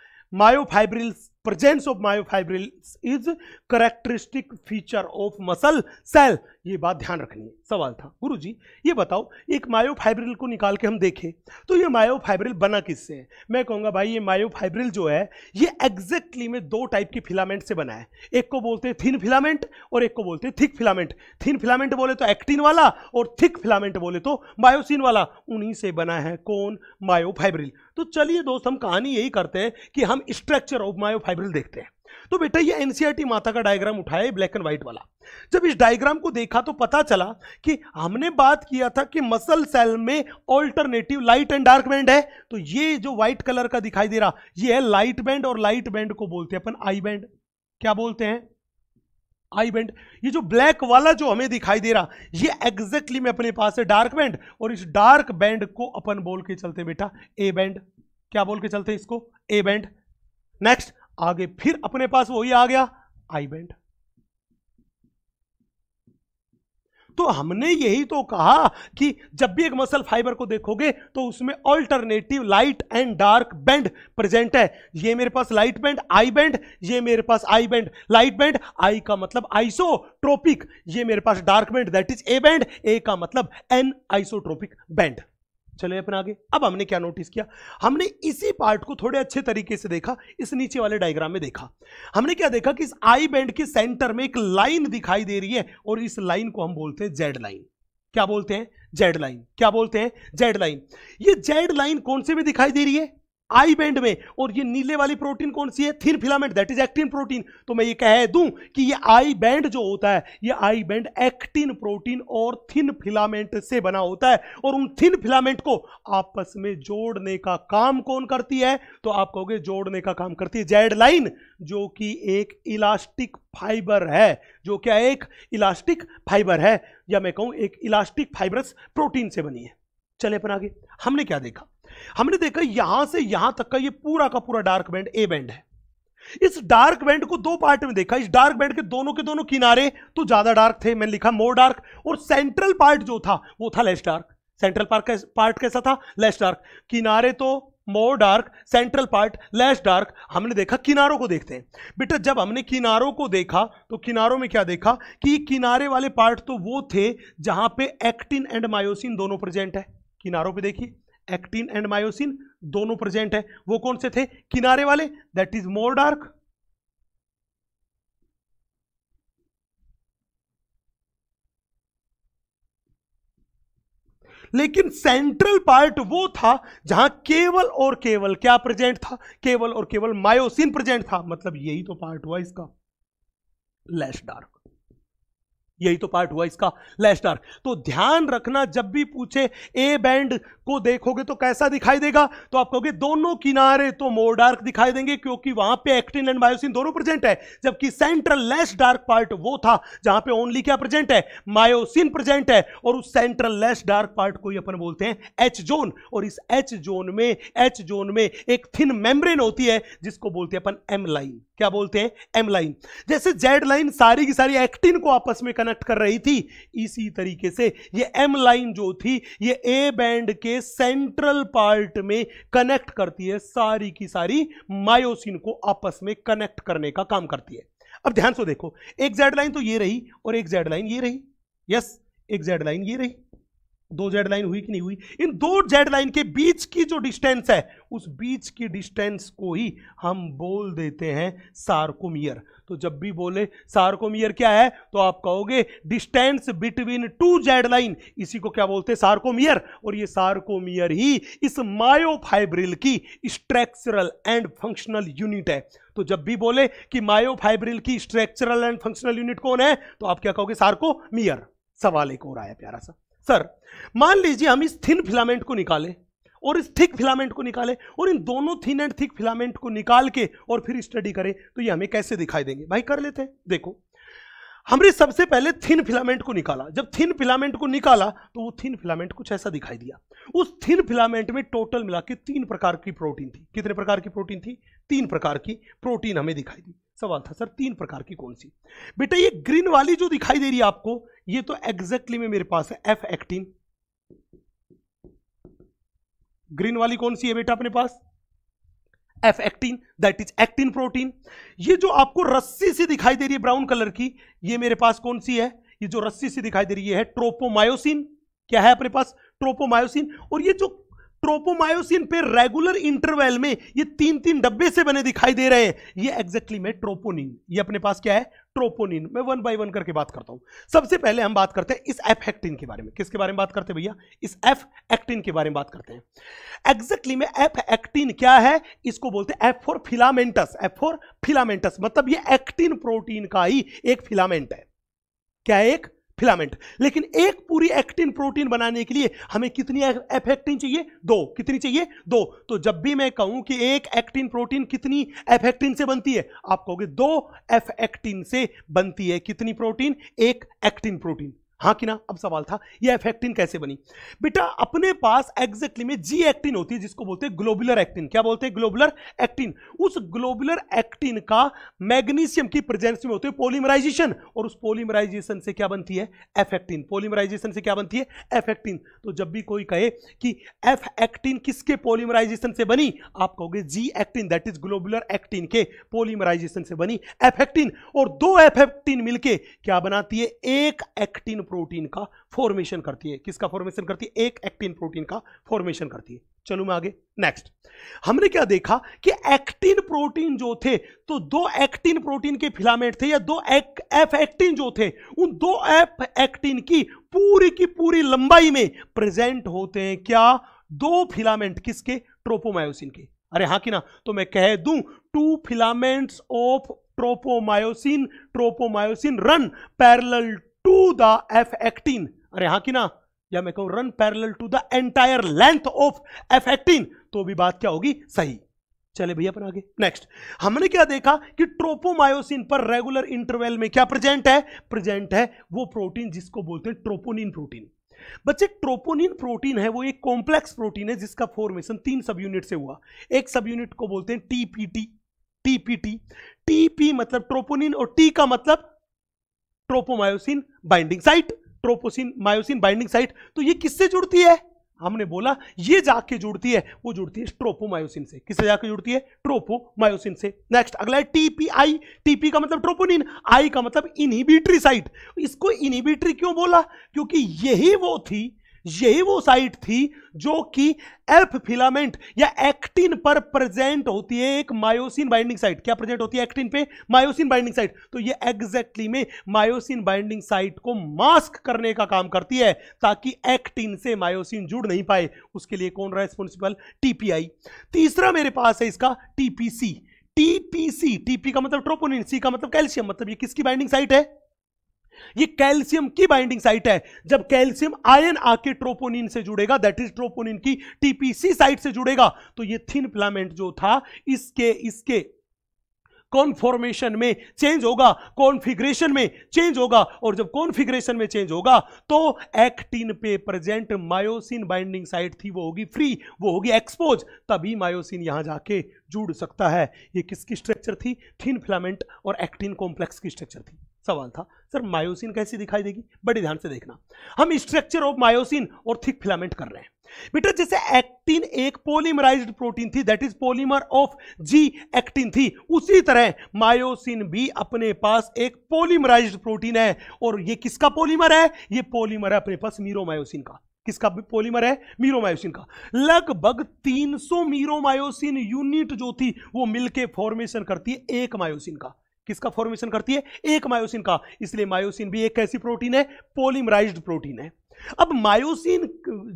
myofibrils presence of myofibril is characteristic feature of muscle cell ये बात ध्यान रखनी है सवाल था गुरु जी ये बताओ एक मायोफाइब्रिल को निकाल के हम देखें तो ये मायोफाइब्रिल बना किससे है मैं कहूँगा भाई ये मायोफाइब्रिल जो है ये एग्जैक्टली में दो टाइप के फिलामेंट से बना है एक को बोलते हैं थिन फिलामेंट और एक को बोलते हैं थिक फिलामेंट थिन फिलामेंट बोले तो एक्टिन वाला और थिक फिलामेंट बोले तो मायोसिन वाला उन्हीं से बना है कौन मायोफाइब्रिल तो चलिए दोस्त हम कहानी यही करते हैं कि हम स्ट्रक्चर ऑफ मायोफाइब्रिल देखते हैं तो बेटा ये एनसीआरटी e माता का डायग्राम उठाया ब्लैक एंड व्हाइट वाला जब इस डायग्राम को देखा तो पता चला कि हमने बात किया था कि मसल सेल में alternative light and dark band है तो ये जो व्हाइट कलर का दिखाई दे रहा ये है लाइट बैंड और लाइट बैंड को बोलते हैं अपन आई बैंड क्या बोलते हैं आई बैंड ये जो ब्लैक वाला जो हमें दिखाई दे रहा ये एग्जैक्टली exactly में अपने पास है डार्क बैंड और इस डार्क बैंड को अपन बोल के चलते बेटा ए बैंड क्या बोल के चलते इसको ए बैंड नेक्स्ट आगे फिर अपने पास वही आ गया आई बैंड तो हमने यही तो कहा कि जब भी एक मसल फाइबर को देखोगे तो उसमें alternative light and dark band present है ये मेरे पास लाइट बैंड आई बैंड ये मेरे पास I band light band I का मतलब आइसोट्रोपिक ये मेरे पास dark band that is A band A का मतलब एन आइसोट्रोपिक बैंड चले अपना आगे अब हमने क्या नोटिस किया हमने इसी पार्ट को थोड़े अच्छे तरीके से देखा इस नीचे वाले डायग्राम में देखा हमने क्या देखा कि इस आई बैंड के सेंटर में एक लाइन दिखाई दे रही है और इस लाइन को हम बोलते हैं जेड लाइन क्या बोलते हैं जेड लाइन क्या बोलते हैं जेड लाइन ये जेड लाइन कौन से में दिखाई दे रही है आई बैंड में और ये नीले वाली प्रोटीन कौन सी है thin filament that is actin protein तो मैं ये कह दूं कि ये आई बैंड जो होता है ये आई बैंड एक्टिन प्रोटीन और थिन फिलामेंट से बना होता है और उन थिन फिलामेंट को आपस में जोड़ने का काम कौन करती है तो आप कहोगे जोड़ने का काम करती है जेड लाइन जो कि एक इलास्टिक फाइबर है जो क्या एक इलास्टिक फाइबर है या मैं कहूं एक इलास्टिक फाइबरस प्रोटीन से बनी है चले अपन आगे हमने क्या देखा हमने देखा यहां से यहां तक का ये पूरा का पूरा डार्क बैंड ए बैंड है इस डार्क बैंड को दो पार्ट में देखा इस डार्क बैंड के दोनों के दोनों किनारे तो ज्यादा डार्क थे मैंने लिखा मोर डार्क और सेंट्रल पार्ट जो था वो था लेस डार्क सेंट्रल पार्ट का पार्ट कैसा था लेस डार्क किनारे तो more dark central part less dark हमने देखा किनारों को देखते हैं बेटा जब हमने किनारों को देखा तो किनारों में क्या देखा कि किनारे वाले पार्ट तो वो थे जहां पे एक्टिन एंड मायोसिन दोनों प्रेजेंट है किनारों पे देखिए एक्टिन एंड मायोसिन दोनों प्रेजेंट है वो कौन से थे किनारे वाले दैट इज मोर डार्क लेकिन सेंट्रल पार्ट वो था जहां केवल और केवल क्या प्रेजेंट था केवल और केवल मायोसिन प्रेजेंट था मतलब यही तो पार्ट हुआ इसका लेस डार्क यही तो पार्ट हुआ इसका लैश तो ध्यान रखना जब भी पूछे ए बैंड को देखोगे तो कैसा दिखाई देगा तो आप कहोगे दोनों किनारे तो मोर डार्क दिखाई देंगे क्योंकि वहां पे एक्टिन एंड मायोसिन दोनों प्रेजेंट है जबकि सेंट्रल लेस डार्क पार्ट वो था जहां पे ओनली क्या प्रेजेंट है मायोसिन प्रेजेंट है और उस सेंट्रल लेस डार्क पार्ट को ही अपन बोलते हैं एच जोन और इस एच जोन में एच जोन में एक थिन मेम्ब्रेन होती है जिसको बोलते हैं अपन एम लाइन क्या बोलते हैं एम लाइन जैसे जेड लाइन सारी की सारी एक्टिन को आपस में कनेक्ट कर रही थी इसी तरीके से ये एम लाइन जो थी ये ए बैंड के सेंट्रल पार्ट में कनेक्ट करती है सारी की सारी मायोसिन को आपस में कनेक्ट करने का काम करती है अब ध्यान से देखो एक जेड लाइन तो ये रही और एक जेड लाइन ये रही यस एक जेड लाइन ये रही दो जेड लाइन हुई कि नहीं हुई इन दो जेड लाइन के बीच की जो डिस्टेंस है उस बीच की डिस्टेंस को ही हम बोल देते हैं सार्कोमियर तो जब भी बोले सार्कोमियर क्या है तो आप कहोगे distance between two Z line इसी को क्या बोलते हैं सार्कोमियर और ये सार्कोमियर ही इस मायोफाइब्रिल की स्ट्रक्चरल एंड फंक्शनल यूनिट है तो जब भी बोले कि मायोफाइब्रिल की स्ट्रक्चरल एंड फंक्शनल यूनिट कौन है तो आप क्या कहोगे सार्कोमियर सवाल एक हो रहा है प्यारा सा सर मान लीजिए हम इस थिन फिलामेंट को निकालें और इस थिक फिलामेंट को निकालें और इन दोनों थिन एंड थिक फिलामेंट को निकाल के और फिर स्टडी करें तो ये हमें कैसे दिखाई देंगे भाई कर लेते हैं देखो हमने सबसे पहले थिन फिलामेंट को निकाला जब थिन फिलामेंट को निकाला तो वो थिन फिलामेंट कुछ ऐसा दिखाई दिया उस थिन फिलामेंट में टोटल मिला के तीन प्रकार की प्रोटीन थी कितने प्रकार की प्रोटीन थी तीन प्रकार की प्रोटीन हमें दिखाई दी सवाल था सर तीन प्रकार की कौन सी बेटा ये ग्रीन वाली जो दिखाई दे रही है आपको ये तो एग्जैक्टली exactly में मेरे पास है एफ एक्टिन ग्रीन वाली कौन सी है बेटा अपने पास F actin that is actin protein ये जो आपको रस्सी से दिखाई दे रही है ब्राउन कलर की ये मेरे पास कौन सी है ये जो रस्सी से दिखाई दे रही है ट्रोपोमायोसिन क्या है अपने पास ट्रोपोमायोसिन और ये जो ट्रोपोमायोसिन पे रेगुलर इंटरवल में ये तीन तीन डब्बे से बने दिखाई दे रहे हैं ये एग्जैक्टली में ट्रोपोनिन ये अपने पास क्या है ट्रोपोनिन मैं वन बाय वन करके बात करता हूं सबसे पहले हम बात करते हैं इस एफ एक्टिन के बारे में किसके बारे में बात करते हैं भैया इस एफ एक्टिन के बारे में बात करते हैं एग्जैक्टली में एफ एक्टिन क्या है इसको बोलते हैं F for filamentous F for filamentous मतलब ये एक्टिन प्रोटीन का ही एक फिलामेंट है क्या एक फिलामेंट लेकिन एक पूरी एक्टिन प्रोटीन बनाने के लिए हमें कितनी एफेक्टिन चाहिए दो कितनी चाहिए दो तो जब भी मैं कहूं कि एक एक्टिन प्रोटीन कितनी एफेक्टिन से बनती है आप कहोगे दो एफ एक्टिन से बनती है कितनी प्रोटीन एक एक्टिन प्रोटीन हाँ कि ना अब सवाल था ये एफेक्टिन कैसे बनी बेटा अपने पास एग्जैक्टली में जी एक्टिन होती है जिसको बोलते हैं ग्लोबुलर एक्टिन क्या बोलते हैं ग्लोबुलर एक्टिन उस ग्लोबुलर एक्टिन का मैग्नीशियम की प्रेजेंस में होते हैं पोलीमराइजेशन और उस पोलीमराइजेशन से क्या बनती है एफेक्टिन एक्टिन पोलीमराइजेशन से क्या बनती है एफेक्टिन तो जब भी कोई कहे कि एफ एक्टिन किसके पोलीमराइजेशन से बनी आप कहोगे G actin that is globular actin के पोलीमराइजेशन से बनी एफेक्टिन और दो एफेक्टिन मिलकर क्या बनाती है एक एक्टिन प्रोटीन का फॉर्मेशन करती है किसका फॉर्मेशन करती है एक एक्टिन प्रोटीन का फॉर्मेशन करती है चलो मैं आगे नेक्स्ट हमने क्या देखा कि एक्टिन प्रोटीन जो थे तो दो एक्टिन प्रोटीन के फिलामेंट थे या दो एक, एफ एक्टिन जो थे उन दो एफ एक्टिन की पूरी की पूरी लंबाई में प्रेजेंट होते हैं क्या दो फिलामेंट किसके ट्रोपोमायोसिन के अरे हाँ कि ना तो मैं कह दूं two filaments of tropomyosin tropomyosin run parallel to the F actin अरे हाँ कि ना या मैं कहूं run parallel to the entire length of F actin तो भी बात क्या होगी सही चले भैया अपन आगे नेक्स्ट हमने क्या देखा कि ट्रोपोमायोसिन पर रेगुलर इंटरवल में क्या प्रेजेंट है प्रेजेंट है वो प्रोटीन जिसको बोलते हैं ट्रोपोनिन प्रोटीन बच्चे ट्रोपोनिन प्रोटीन है वो एक कॉम्प्लेक्स प्रोटीन है जिसका फॉर्मेशन तीन सब यूनिट से हुआ एक सब यूनिट को बोलते हैं टीपीटी टीपीटी टीपी मतलब ट्रोपोनिन और टी का मतलब ट्रोपोमायोसिन बाइंडिंग साइट ट्रोपोसिन मायोसिन बाइंडिंग साइट तो ये किससे जुड़ती है हमने बोला ये जाके जुड़ती है वो जुड़ती है ट्रोपोमायोसिन से किससे जाके जुड़ती है ट्रोपोमायोसिन से नेक्स्ट अगला है टीपीआई टीपी का मतलब ट्रोपोनिन आई का मतलब इनहिबिटरी साइट इसको इनहिबिटरी क्यों बोला क्योंकि यही वो थी यही वो साइट थी जो कि एल्फ फिलामेंट या एक्टिन पर प्रेजेंट होती है एक मायोसिन बाइंडिंग साइट क्या प्रेजेंट होती है एक्टिन पे मायोसिन बाइंडिंग साइट तो ये एग्जैक्टली में मायोसिन बाइंडिंग साइट को मास्क करने का काम करती है ताकि एक्टिन से मायोसिन जुड़ नहीं पाए उसके लिए कौन रेस्पॉन्सिबल टीपीआई तीसरा मेरे पास है इसका टीपीसी टीपीसी टीपी का मतलब ट्रोपोनिन सी का मतलब कैल्शियम मतलब ये किसकी बाइंडिंग साइट है ये कैल्शियम की बाइंडिंग साइट है जब कैल्शियम आयन आके ट्रोपोनिन से जुड़ेगा दैट इज ट्रोपोनिन की टीपीसी साइट से जुड़ेगा तो ये थिन फिलामेंट जो था इसके इसके कॉन्फॉर्मेशन में चेंज होगा कॉन्फिग्रेशन में चेंज होगा और जब कॉन्फिग्रेशन में चेंज होगा तो एक्टिन पे प्रेजेंट मायोसिन बाइंडिंग साइट थी वो होगी फ्री वो होगी एक्सपोज तभी मायोसिन यहां जाके जुड़ सकता है ये किसकी स्ट्रक्चर थी थिन फिलामेंट और एक्टिन कॉम्प्लेक्स की स्ट्रक्चर थी सवाल था सर मायोसिन कैसी दिखाई देगी बड़े ध्यान से देखना हम स्ट्रक्चर ऑफ मायोसिन और थिक फिलामेंट कर रहे हैं बेटा जैसे एक्टिन एक पोलीमराइज्ड प्रोटीन थी that is polymer of G actin थी उसी तरह मायोसिन भी अपने पास एक पोलीमराइज्ड प्रोटीन है और ये किसका पोलीमर है ये पोलीमर है अपने पास मीरोमायोसिन का किसका पोलीमर है मीरोमायोसिन का लगभग 300 मीरोमायोसिन यूनिट जो थी वो मिलके फॉर्मेशन करती है एक मायोसिन का किसका फॉर्मेशन करती है एक मायोसिन का इसलिए मायोसिन भी एक कैसी प्रोटीन है पोलिमराइज्ड प्रोटीन है अब मायोसिन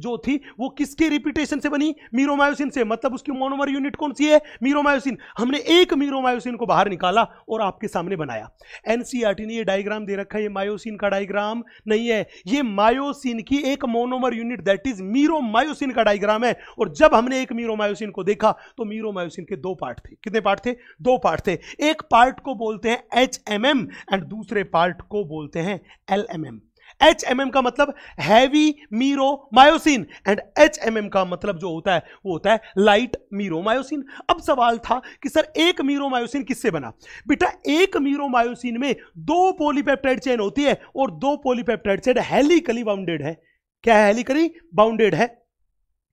जो थी वो किसके रिपीटेशन से बनी मीरोमायोसिन से मतलब उसकी मोनोमर यूनिट कौन सी है मीरोमायोसिन हमने एक मीरोमायोसिन को बाहर निकाला और आपके सामने बनाया एनसीआरटी e ने ये डायग्राम दे रखा है ये मायोसिन का डायग्राम नहीं है ये मायोसिन की एक monomer unit that is meromyosin का डायग्राम है और जब हमने एक मीरोमायोसिन को देखा तो मीरोमायोसिन के दो पार्ट थे कितने पार्ट थे दो पार्ट थे एक पार्ट को बोलते हैं एच एंड दूसरे पार्ट को बोलते हैं L M M H M M का मतलब heavy meromyosin and H M M का मतलब जो होता है वो होता है लाइट मीरो मायोसिन अब सवाल था कि सर एक मीरो मायोसिन किससे बना बेटा एक मीरो मायोसिन में दो पोलीपेप्टाइड चेन होती है और दो पोलीपेप्टाइड चेन हेलिकली बाउंडेड है क्या है हेलिकली बाउंडेड है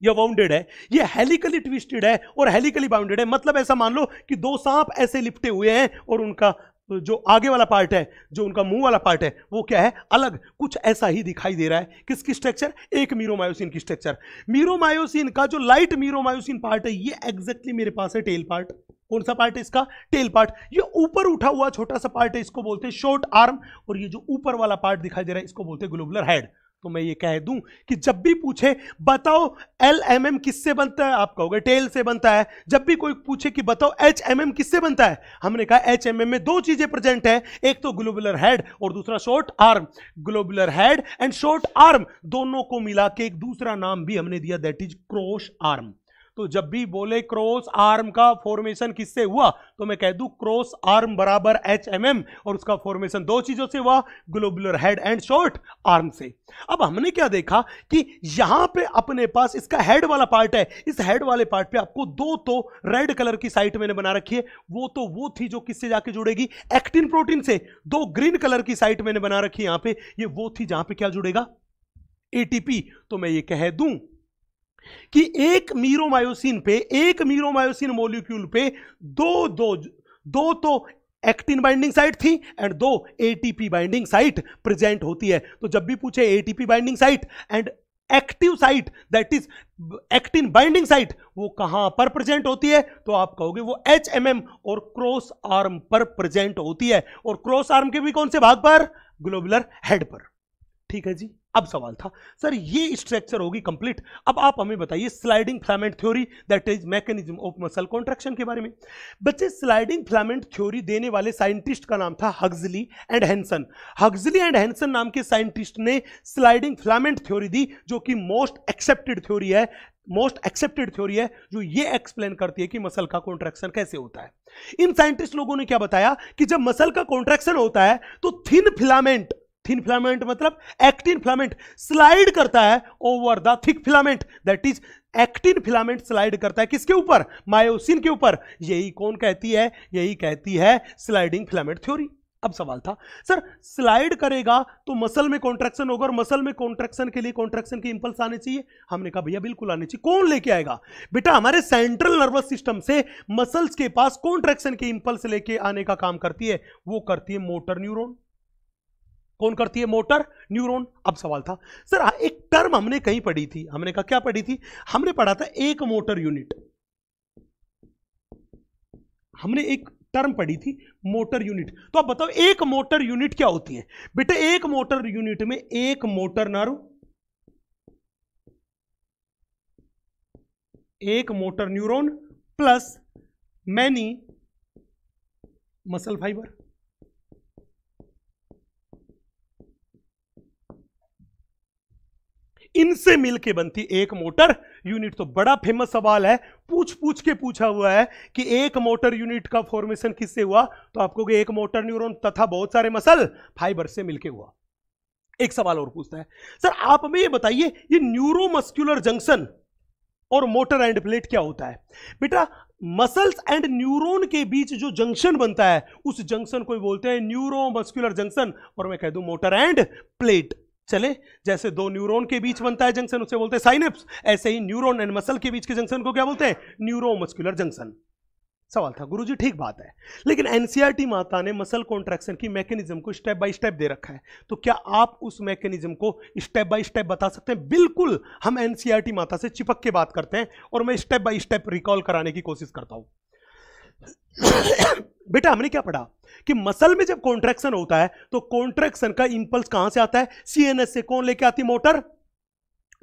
यह बाउंडेड है यह हेलिकली ट्विस्टेड है और हेलिकली बाउंडेड है मतलब ऐसा मान लो कि दो सांप ऐसे लिपटे हुए हैं और उनका जो आगे वाला पार्ट है जो उनका मुंह वाला पार्ट है वो क्या है अलग कुछ ऐसा ही दिखाई दे रहा है किसकी स्ट्रक्चर एक मीरोमायोसिन की स्ट्रक्चर मीरोमायोसिन का जो लाइट मीरोमायोसिन पार्ट है ये एग्जैक्टली मेरे पास है टेल पार्ट कौन सा पार्ट है इसका टेल पार्ट ये ऊपर उठा हुआ छोटा सा पार्ट है इसको बोलते हैं शॉर्ट आर्म और ये जो ऊपर वाला पार्ट दिखाई दे रहा है इसको बोलते हैं ग्लोबुलर हेड तो मैं ये कह दूं कि जब भी पूछे बताओ एल एम एम किससे बनता है आप कहोगे टेल से बनता है जब भी कोई पूछे कि बताओ एच एम एम किससे बनता है हमने कहा एच एम एम में दो चीजें प्रेजेंट है एक तो ग्लोबुलर हेड और दूसरा short arm globular head and short arm दोनों को मिला के एक दूसरा नाम भी हमने दिया दैट इज क्रोश आर्म तो जब भी बोले क्रॉस आर्म का फॉर्मेशन किससे हुआ तो मैं कह दू क्रॉस आर्म बराबर एच एम एम और उसका फॉर्मेशन दो चीजों से हुआ globular head and short arm से अब हमने क्या देखा कि यहां पे अपने पास इसका हेड वाला पार्ट है इस हेड वाले पार्ट पे आपको दो तो रेड कलर की साइट मैंने बना रखी है वो तो वो थी जो किससे जाके जुड़ेगी एक्टिन प्रोटीन से दो ग्रीन कलर की साइट मैंने बना रखी है यहां पे ये वो थी जहां पे क्या जुड़ेगा एटीपी तो मैं ये कह दूं कि एक मीरोमायोसिन पे एक मीरोमायोसिन मोलिक्यूल पे दो दो दो तो एक्टिन बाइंडिंग साइट थी एंड दो एटीपी बाइंडिंग साइट प्रेजेंट होती है तो जब भी पूछे ATP binding site and active site that is actin binding site वो कहां पर प्रेजेंट होती है तो आप कहोगे वो एच एम एम और क्रॉस आर्म पर प्रेजेंट होती है और क्रॉस आर्म के भी कौन से भाग पर ग्लोबुलर हेड पर ठीक है जी अब सवाल था सर ये स्ट्रक्चर होगी कंप्लीट अब आप हमें बताइए sliding filament theory that is mechanism of muscle contraction के बारे में बच्चे स्लाइडिंग फ्लामेंट थ्योरी देने वाले साइंटिस्ट का नाम था Huxley and Hanson Huxley and Hanson नाम के साइंटिस्ट ने स्लाइडिंग फ्लामेंट थ्योरी दी जो कि मोस्ट एक्सेप्टेड थ्योरी है मोस्ट एक्सेप्टेड थ्योरी है जो ये एक्सप्लेन करती है कि मसल का कॉन्ट्रैक्शन कैसे होता है इन साइंटिस्ट लोगों ने क्या बताया कि जब मसल का कॉन्ट्रैक्शन होता है तो थिन फिलामेंट थिन फिलामेंट मतलब एक्टिन फिलामेंट स्लाइड करता है over the thick filament that is actin filament slide करता है किसके ऊपर मायोसिन के ऊपर यही कौन कहती है यही कहती है स्लाइडिंग फिलामेंट थ्योरी अब सवाल था सर स्लाइड करेगा तो मसल में कॉन्ट्रेक्शन होगा और मसल में कॉन्ट्रेक्शन के लिए कॉन्ट्रेक्शन के इंपल्स आने चाहिए हमने कहा भैया बिल्कुल आने चाहिए कौन लेके आएगा बेटा हमारे सेंट्रल नर्वस सिस्टम से मसल्स के पास कॉन्ट्रेक्शन के इंपल्स लेके आने का काम करती है वो करती है मोटर न्यूरोन कौन करती है मोटर न्यूरॉन अब सवाल था सर एक टर्म हमने कहीं पढ़ी थी हमने कहा क्या पढ़ी थी हमने पढ़ा था एक मोटर यूनिट हमने एक टर्म पढ़ी थी मोटर यूनिट तो आप बताओ एक मोटर यूनिट क्या होती है बेटे एक मोटर यूनिट में एक मोटर नर्व एक motor neuron plus many muscle fibre इनसे मिलके बनती एक मोटर यूनिट तो बड़ा फेमस सवाल है पूछ पूछ के पूछा हुआ है कि एक मोटर यूनिट का फॉर्मेशन किससे हुआ तो आपको एक मोटर न्यूरॉन तथा बहुत सारे मसल फाइबर से मिलके हुआ एक सवाल और पूछता है सर आप हमें ये बताइए ये न्यूरोमस्क्यूलर जंक्शन और मोटर एंड प्लेट क्या होता है बेटा मसल्स एंड न्यूरॉन के बीच जो जंक्शन बनता है उस जंक्शन को बोलते हैं न्यूरोमस्कुलर जंक्शन और मैं कह दूं मोटर एंड प्लेट चले जैसे दो न्यूरॉन के बीच बनता है जंक्शन उसे बोलते हैं साइनेप्स ऐसे ही न्यूरॉन एंड मसल के बीच के जंक्शन को क्या बोलते हैं न्यूरोमस्कुलर जंक्शन सवाल था गुरुजी ठीक बात है लेकिन एनसीआरटी माता ने मसल कॉन्ट्रैक्शन की मैकेनिज्म को स्टेप बाय स्टेप दे रखा है तो क्या आप उस मैकेनिज्म को स्टेप बाय स्टेप बता सकते हैं बिल्कुल हम एनसीआरटी माता से चिपक के बात करते हैं और मैं स्टेप बाय स्टेप रिकॉल कराने की कोशिश करता हूं बेटा हमने क्या पढ़ा कि मसल में जब कॉन्ट्रैक्शन होता है तो कॉन्ट्रैक्शन का इंपल्स कहां से आता है सीएनएस से कौन लेके आती मोटर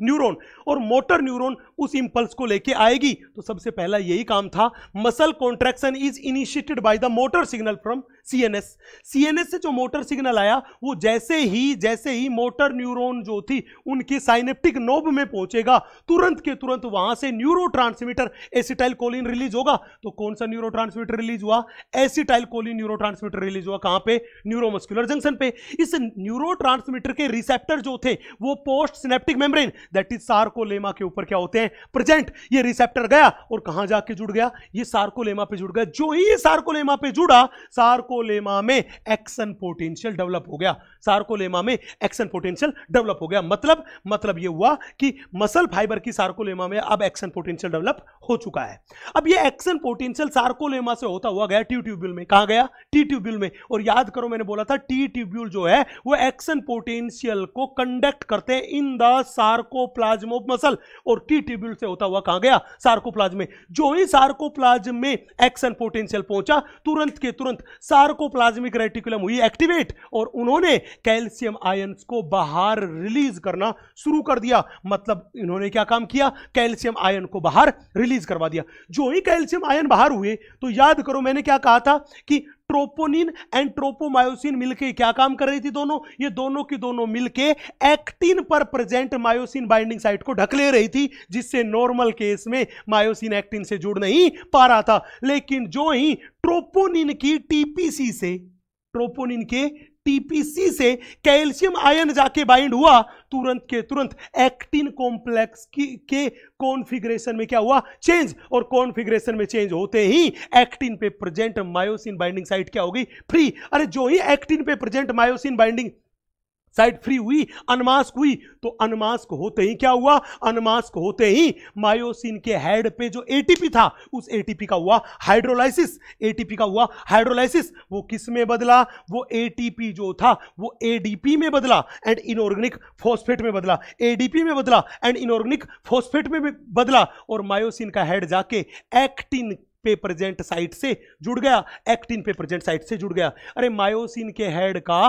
न्यूरॉन और मोटर न्यूरॉन उस इंपल्स को लेके आएगी तो सबसे पहला यही काम था muscle contraction is initiated by the motor signal from CNS CNS से जो मोटर सिग्नल आया वो जैसे ही जैसे ही मोटर न्यूरॉन जो थी उनकी साइनेप्टिक नोब में पहुंचेगा तुरंत के तुरंत वहां से neurotransmitter acetylcholine release होगा तो कौन सा न्यूरो ट्रांसमीटर रिलीज हुआ acetylcholine neurotransmitter release हुआ कहां पे न्यूरोमस्कुलर जंक्शन पे इस न्यूरो ट्रांसमीटर के रिसेप्टर जो थे वो post synaptic membrane that is sarcolemma के ऊपर क्या होते हैं प्रेजेंट ये रिसेप्टर गया और कहां जाके जुड़ गया ये सार्कोलेमा पे जुड़ गया जो ही सार्कोलेमा पे जुड़ा सार्को सार्कोलेमा में एक्शन पोटेंशियल डेवलप हो गया सार्कोलेमा में एक्शन पोटेंशियल डेवलप हो गया मतलब मतलब ये हुआ कि मसल फाइबर की सार्कोलेमा में अब एक्शन पोटेंशियल डेवलप हो चुका है अब ये एक्शन पोटेंशियल सार्कोलेमा से होता हुआ गया टी ट्यूब्यूल में कहा गया टी ट्यूब्यूल में और याद करो मैंने बोला था टी ट्यूब्यूल जो है वो एक्शन पोटेंशियल को कंडक्ट करते हैं in the sarcoplasm of muscle और टी ट्यूब्यूल से होता हुआ कहा गया सार्कोप्लाज्म में जो ही सार्कोप्लाज्म में एक्शन पोटेंशियल पहुंचा तुरंत के तुरंत सार सार्कोप्लाज्मिक रेटिकुलम हुई एक्टिवेट और उन्होंने कैल्शियम आयन्स को बाहर रिलीज करना शुरू कर दिया मतलब इन्होंने क्या काम किया कैल्शियम आयन को बाहर रिलीज करवा दिया जो ही कैल्शियम आयन बाहर हुए तो याद करो मैंने क्या कहा था कि ट्रोपोनिन एंड ट्रोपोमायोसिन मिलके क्या काम कर रही थी दोनों ये दोनों की दोनों मिलके एक्टिन पर प्रेजेंट मायोसिन बाइंडिंग साइट को ढक ले रही थी जिससे नॉर्मल केस में मायोसिन एक्टिन से जुड़ नहीं पा रहा था लेकिन जो ही ट्रोपोनिन की टीपीसी से ट्रोपोनिन के टीपीसी से कैल्शियम आयन जाके बाइंड हुआ तुरंत के तुरंत एक्टिन कॉम्प्लेक्स की के कॉन्फिग्रेशन में क्या हुआ चेंज और कॉन्फिग्रेशन में चेंज होते ही एक्टिन पे प्रेजेंट मायोसिन बाइंडिंग साइट क्या हो गई फ्री अरे जो ही एक्टिन पे present myosin binding side free हुई अनमास्क हुई तो अनमास्क होते ही क्या हुआ अनमास्क होते ही मायोसिन के हेड पे जो एटीपी था उस एटीपी का हुआ हाइड्रोलाइसिस एटीपी का हुआ हाइड्रोलाइसिस वो किस में बदला वो एटीपी जो था वो एडीपी में बदला एंड इनऑर्गेनिक फोस्फेट में बदला एडीपी में बदला एंड इनऑर्गेनिक फोस्फेट में बदला और मायोसिन का हेड जाके एक्टिन पे प्रेजेंट साइट से जुड़ गया एक्टिन पे प्रेजेंट साइट से जुड़ गया अरे मायोसिन के हेड का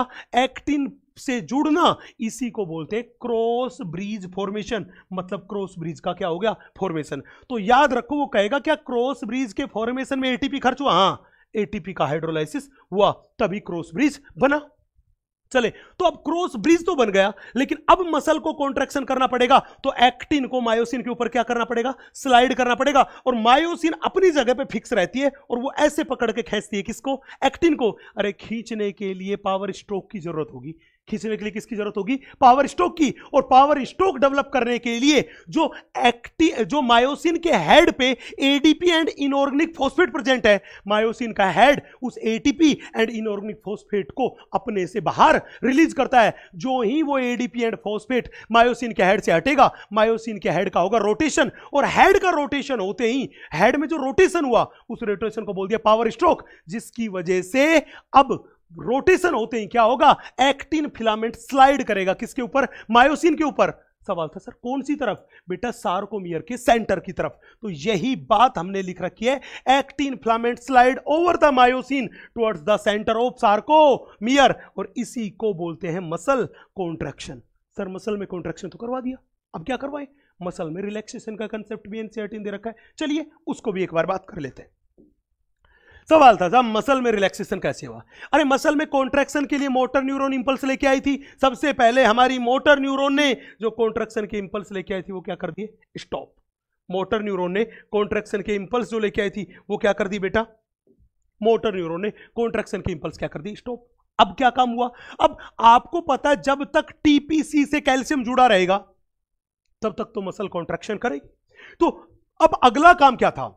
एक्टिन से जुड़ना इसी को बोलते हैं क्रॉस ब्रिज फॉर्मेशन मतलब क्रॉस ब्रिज का क्या हो गया फॉर्मेशन तो याद रखो वो कहेगा क्या क्रॉस ब्रिज के फॉर्मेशन में एटीपी खर्च हुआ हाँ एटीपी का हाइड्रोलाइसिस हुआ तभी क्रॉस ब्रिज बना चले तो अब क्रॉस ब्रिज तो बन गया लेकिन अब मसल को कॉन्ट्रेक्शन करना पड़ेगा तो एक्टिन को मायोसिन के ऊपर क्या करना पड़ेगा स्लाइड करना पड़ेगा और मायोसिन अपनी जगह पे फिक्स रहती है और वो ऐसे पकड़ के खींचती है किसको एक्टिन को अरे खींचने के लिए पावर स्ट्रोक की जरूरत होगी खींचने के लिए किसकी जरूरत होगी पावर स्ट्रोक की और पावर स्ट्रोक डेवलप करने के लिए जो एक्टी जो मायोसिन के हेड पे ADP and inorganic phosphate present है मायोसिन का हेड उस एटीपी एंड इनऑर्गेनिक फॉस्फेट को अपने से बाहर रिलीज करता है जो ही वो एडीपी एंड फॉस्फेट मायोसिन के हेड से हटेगा मायोसिन के हेड का होगा रोटेशन और हेड का रोटेशन होते ही हेड में जो रोटेशन हुआ उस रोटेशन को बोल दिया पावर स्ट्रोक जिसकी वजह से अब रोटेशन होते ही क्या होगा एक्टिन फिलामेंट स्लाइड करेगा किसके ऊपर मायोसिन के ऊपर सवाल था सर कौन सी तरफ बेटा सार्कोमियर के सेंटर की तरफ तो यही बात हमने लिख रखी है actin filament slide over the myosin towards the centre of sarcomere और इसी को बोलते हैं मसल कॉन्ट्रैक्शन सर मसल में कॉन्ट्रैक्शन तो करवा दिया अब क्या करवाएं मसल में रिलैक्सेशन का कंसेप्ट भी एनसीआरटी ने दे रखा है चलिए उसको भी एक बार बात कर लेते हैं सवाल था साहब मसल में रिलैक्सेशन कैसे हुआ अरे मसल में कॉन्ट्रैक्शन के लिए मोटर न्यूरॉन इंपल्स लेके आई थी सबसे पहले हमारी मोटर न्यूरॉन ने जो कॉन्ट्रैक्शन के इंपल्स लेके आई थी वो क्या कर दिए स्टॉप मोटर न्यूरॉन ने कॉन्ट्रैक्शन के इंपल्स जो लेके आई थी वो क्या कर दी बेटा मोटर न्यूरोन ने कॉन्ट्रैक्शन के इंपल्स क्या कर दी स्टॉप अब क्या काम हुआ अब आपको पता है जब तक टीपीसी से कैल्शियम जुड़ा रहेगा तब तक तो मसल कॉन्ट्रैक्शन करेगी तो अब अगला काम क्या था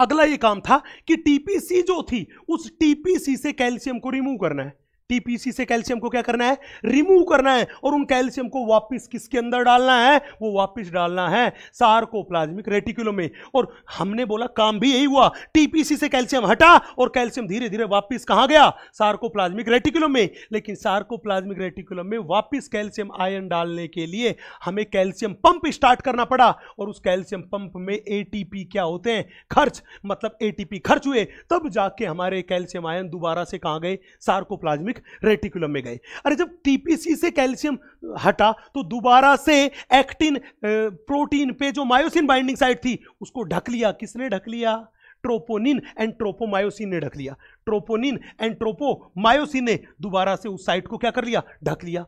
अगला ये काम था कि टीपीसी जो थी उस टीपीसी से कैल्शियम को रिमूव करना है टीपीसी से कैल्शियम को क्या करना है रिमूव करना है और उन कैल्शियम को वापस किसके अंदर डालना है वो वापस डालना है सार्कोप्लाज्मिक रेटिकुलम में और हमने बोला काम भी यही हुआ टीपीसी से कैल्शियम हटा और कैल्शियम धीरे धीरे वापस कहाँ गया सार्कोप्लाज्मिक रेटिकुलम में लेकिन सार्कोप्लाज्मिक रेटिकुलम में वापिस कैल्शियम आयन डालने के लिए हमें कैल्शियम पंप स्टार्ट करना पड़ा और उस कैल्शियम पंप में ए क्या होते हैं खर्च मतलब ए खर्च हुए तब जाके हमारे कैल्शियम आयन दोबारा से कहाँ गए सार्कोप्लाज्मिक एक रेटिकुलम में गए अरे जब टीपीसी से कैल्शियम हटा तो दोबारा से एक्टिन प्रोटीन पे जो मायोसिन बाइंडिंग साइट थी उसको ढक लिया किसने ढक लिया ट्रोपोनिन एंड ट्रोपोमायोसिन ने ढक लिया ट्रोपोनिन एंड ट्रोपोमायोसिन ने दोबारा से उस साइट को क्या कर लिया ढक लिया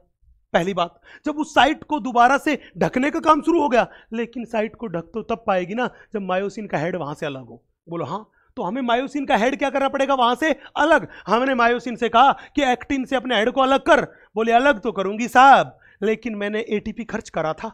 पहली बात जब उस साइट को दोबारा से ढकने का काम शुरू हो गया लेकिन साइट को ढक तो तब पाएगी ना जब मायोसिन का हेड वहां से अलग हो बोलो हाँ तो हमें मायोसिन का हेड क्या करना पड़ेगा वहां से अलग हमने मायोसिन से कहा कि एक्टिन से अपने हेड को अलग कर बोले अलग तो करूंगी साहब लेकिन मैंने एटीपी खर्च करा था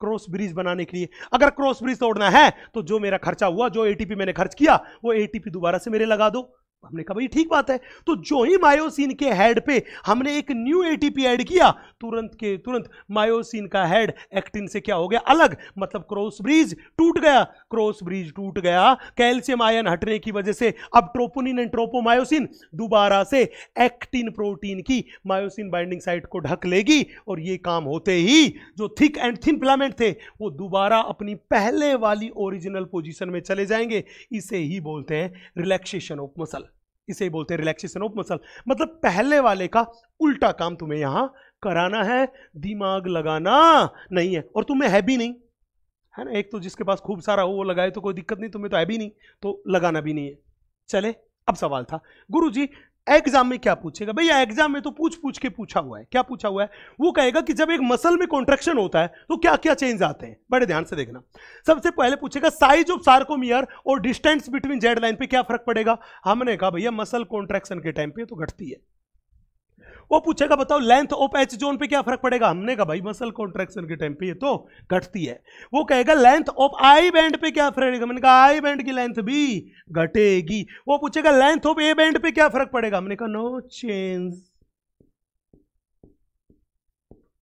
क्रॉस ब्रिज बनाने के लिए अगर क्रॉस ब्रिज तोड़ना है तो जो मेरा खर्चा हुआ जो एटीपी मैंने खर्च किया वो एटीपी दोबारा से मेरे लगा दो हमने कहा भाई ठीक बात है तो जो ही मायोसिन के हेड पे हमने एक न्यू एटीपी ऐड किया तुरंत के तुरंत मायोसिन का हेड एक्टिन से क्या हो गया अलग मतलब क्रॉस ब्रिज टूट गया क्रॉस ब्रिज टूट गया कैल्शियम आयन हटने की वजह से अब ट्रोपोनिन एंड ट्रोपोमायोसिन दोबारा से एक्टिन प्रोटीन की मायोसिन बाइंडिंग साइट को ढक लेगी और ये काम होते ही जो थिक एंड थिन फिलामेंट थे वो दोबारा अपनी पहले वाली ओरिजिनल पोजिशन में चले जाएंगे इसे ही बोलते हैं रिलैक्सेशन ऑफ मसल इसे बोलते हैं रिलैक्सेशन ऑफ मसल मतलब पहले वाले का उल्टा काम तुम्हें यहां कराना है दिमाग लगाना नहीं है और तुम्हें है भी नहीं है ना एक तो जिसके पास खूब सारा हो वो लगाए तो कोई दिक्कत नहीं तुम्हें तो है भी नहीं तो लगाना भी नहीं है चले अब सवाल था गुरु जी एग्जाम में क्या पूछेगा भैया एग्जाम में तो पूछ पूछ के पूछा हुआ है क्या पूछा हुआ है वो कहेगा कि जब एक मसल में कॉन्ट्रेक्शन होता है तो क्या क्या चेंज आते हैं बड़े ध्यान से देखना सबसे पहले पूछेगा साइज ऑफ सार्कोमियर और डिस्टेंस बिटवीन जेड लाइन पे क्या फर्क पड़ेगा हमने कहा भैया मसल कॉन्ट्रेक्शन के टाइम पे तो घटती है वो पूछेगा बताओ लेंथ ऑफ एच जोन पे क्या फर्क पड़ेगा हमने कहा भाई मसल कॉन्ट्रेक्शन के टाइम पे ये तो घटती है वो कहेगा लेंथ ऑफ आई बैंड पे क्या फर्क पड़ेगा मैंने कहा आई बैंड की लेंथ भी घटेगी वो पूछेगा लेंथ ऑफ ए बैंड पे क्या फर्क पड़ेगा हमने कहा नो चेंज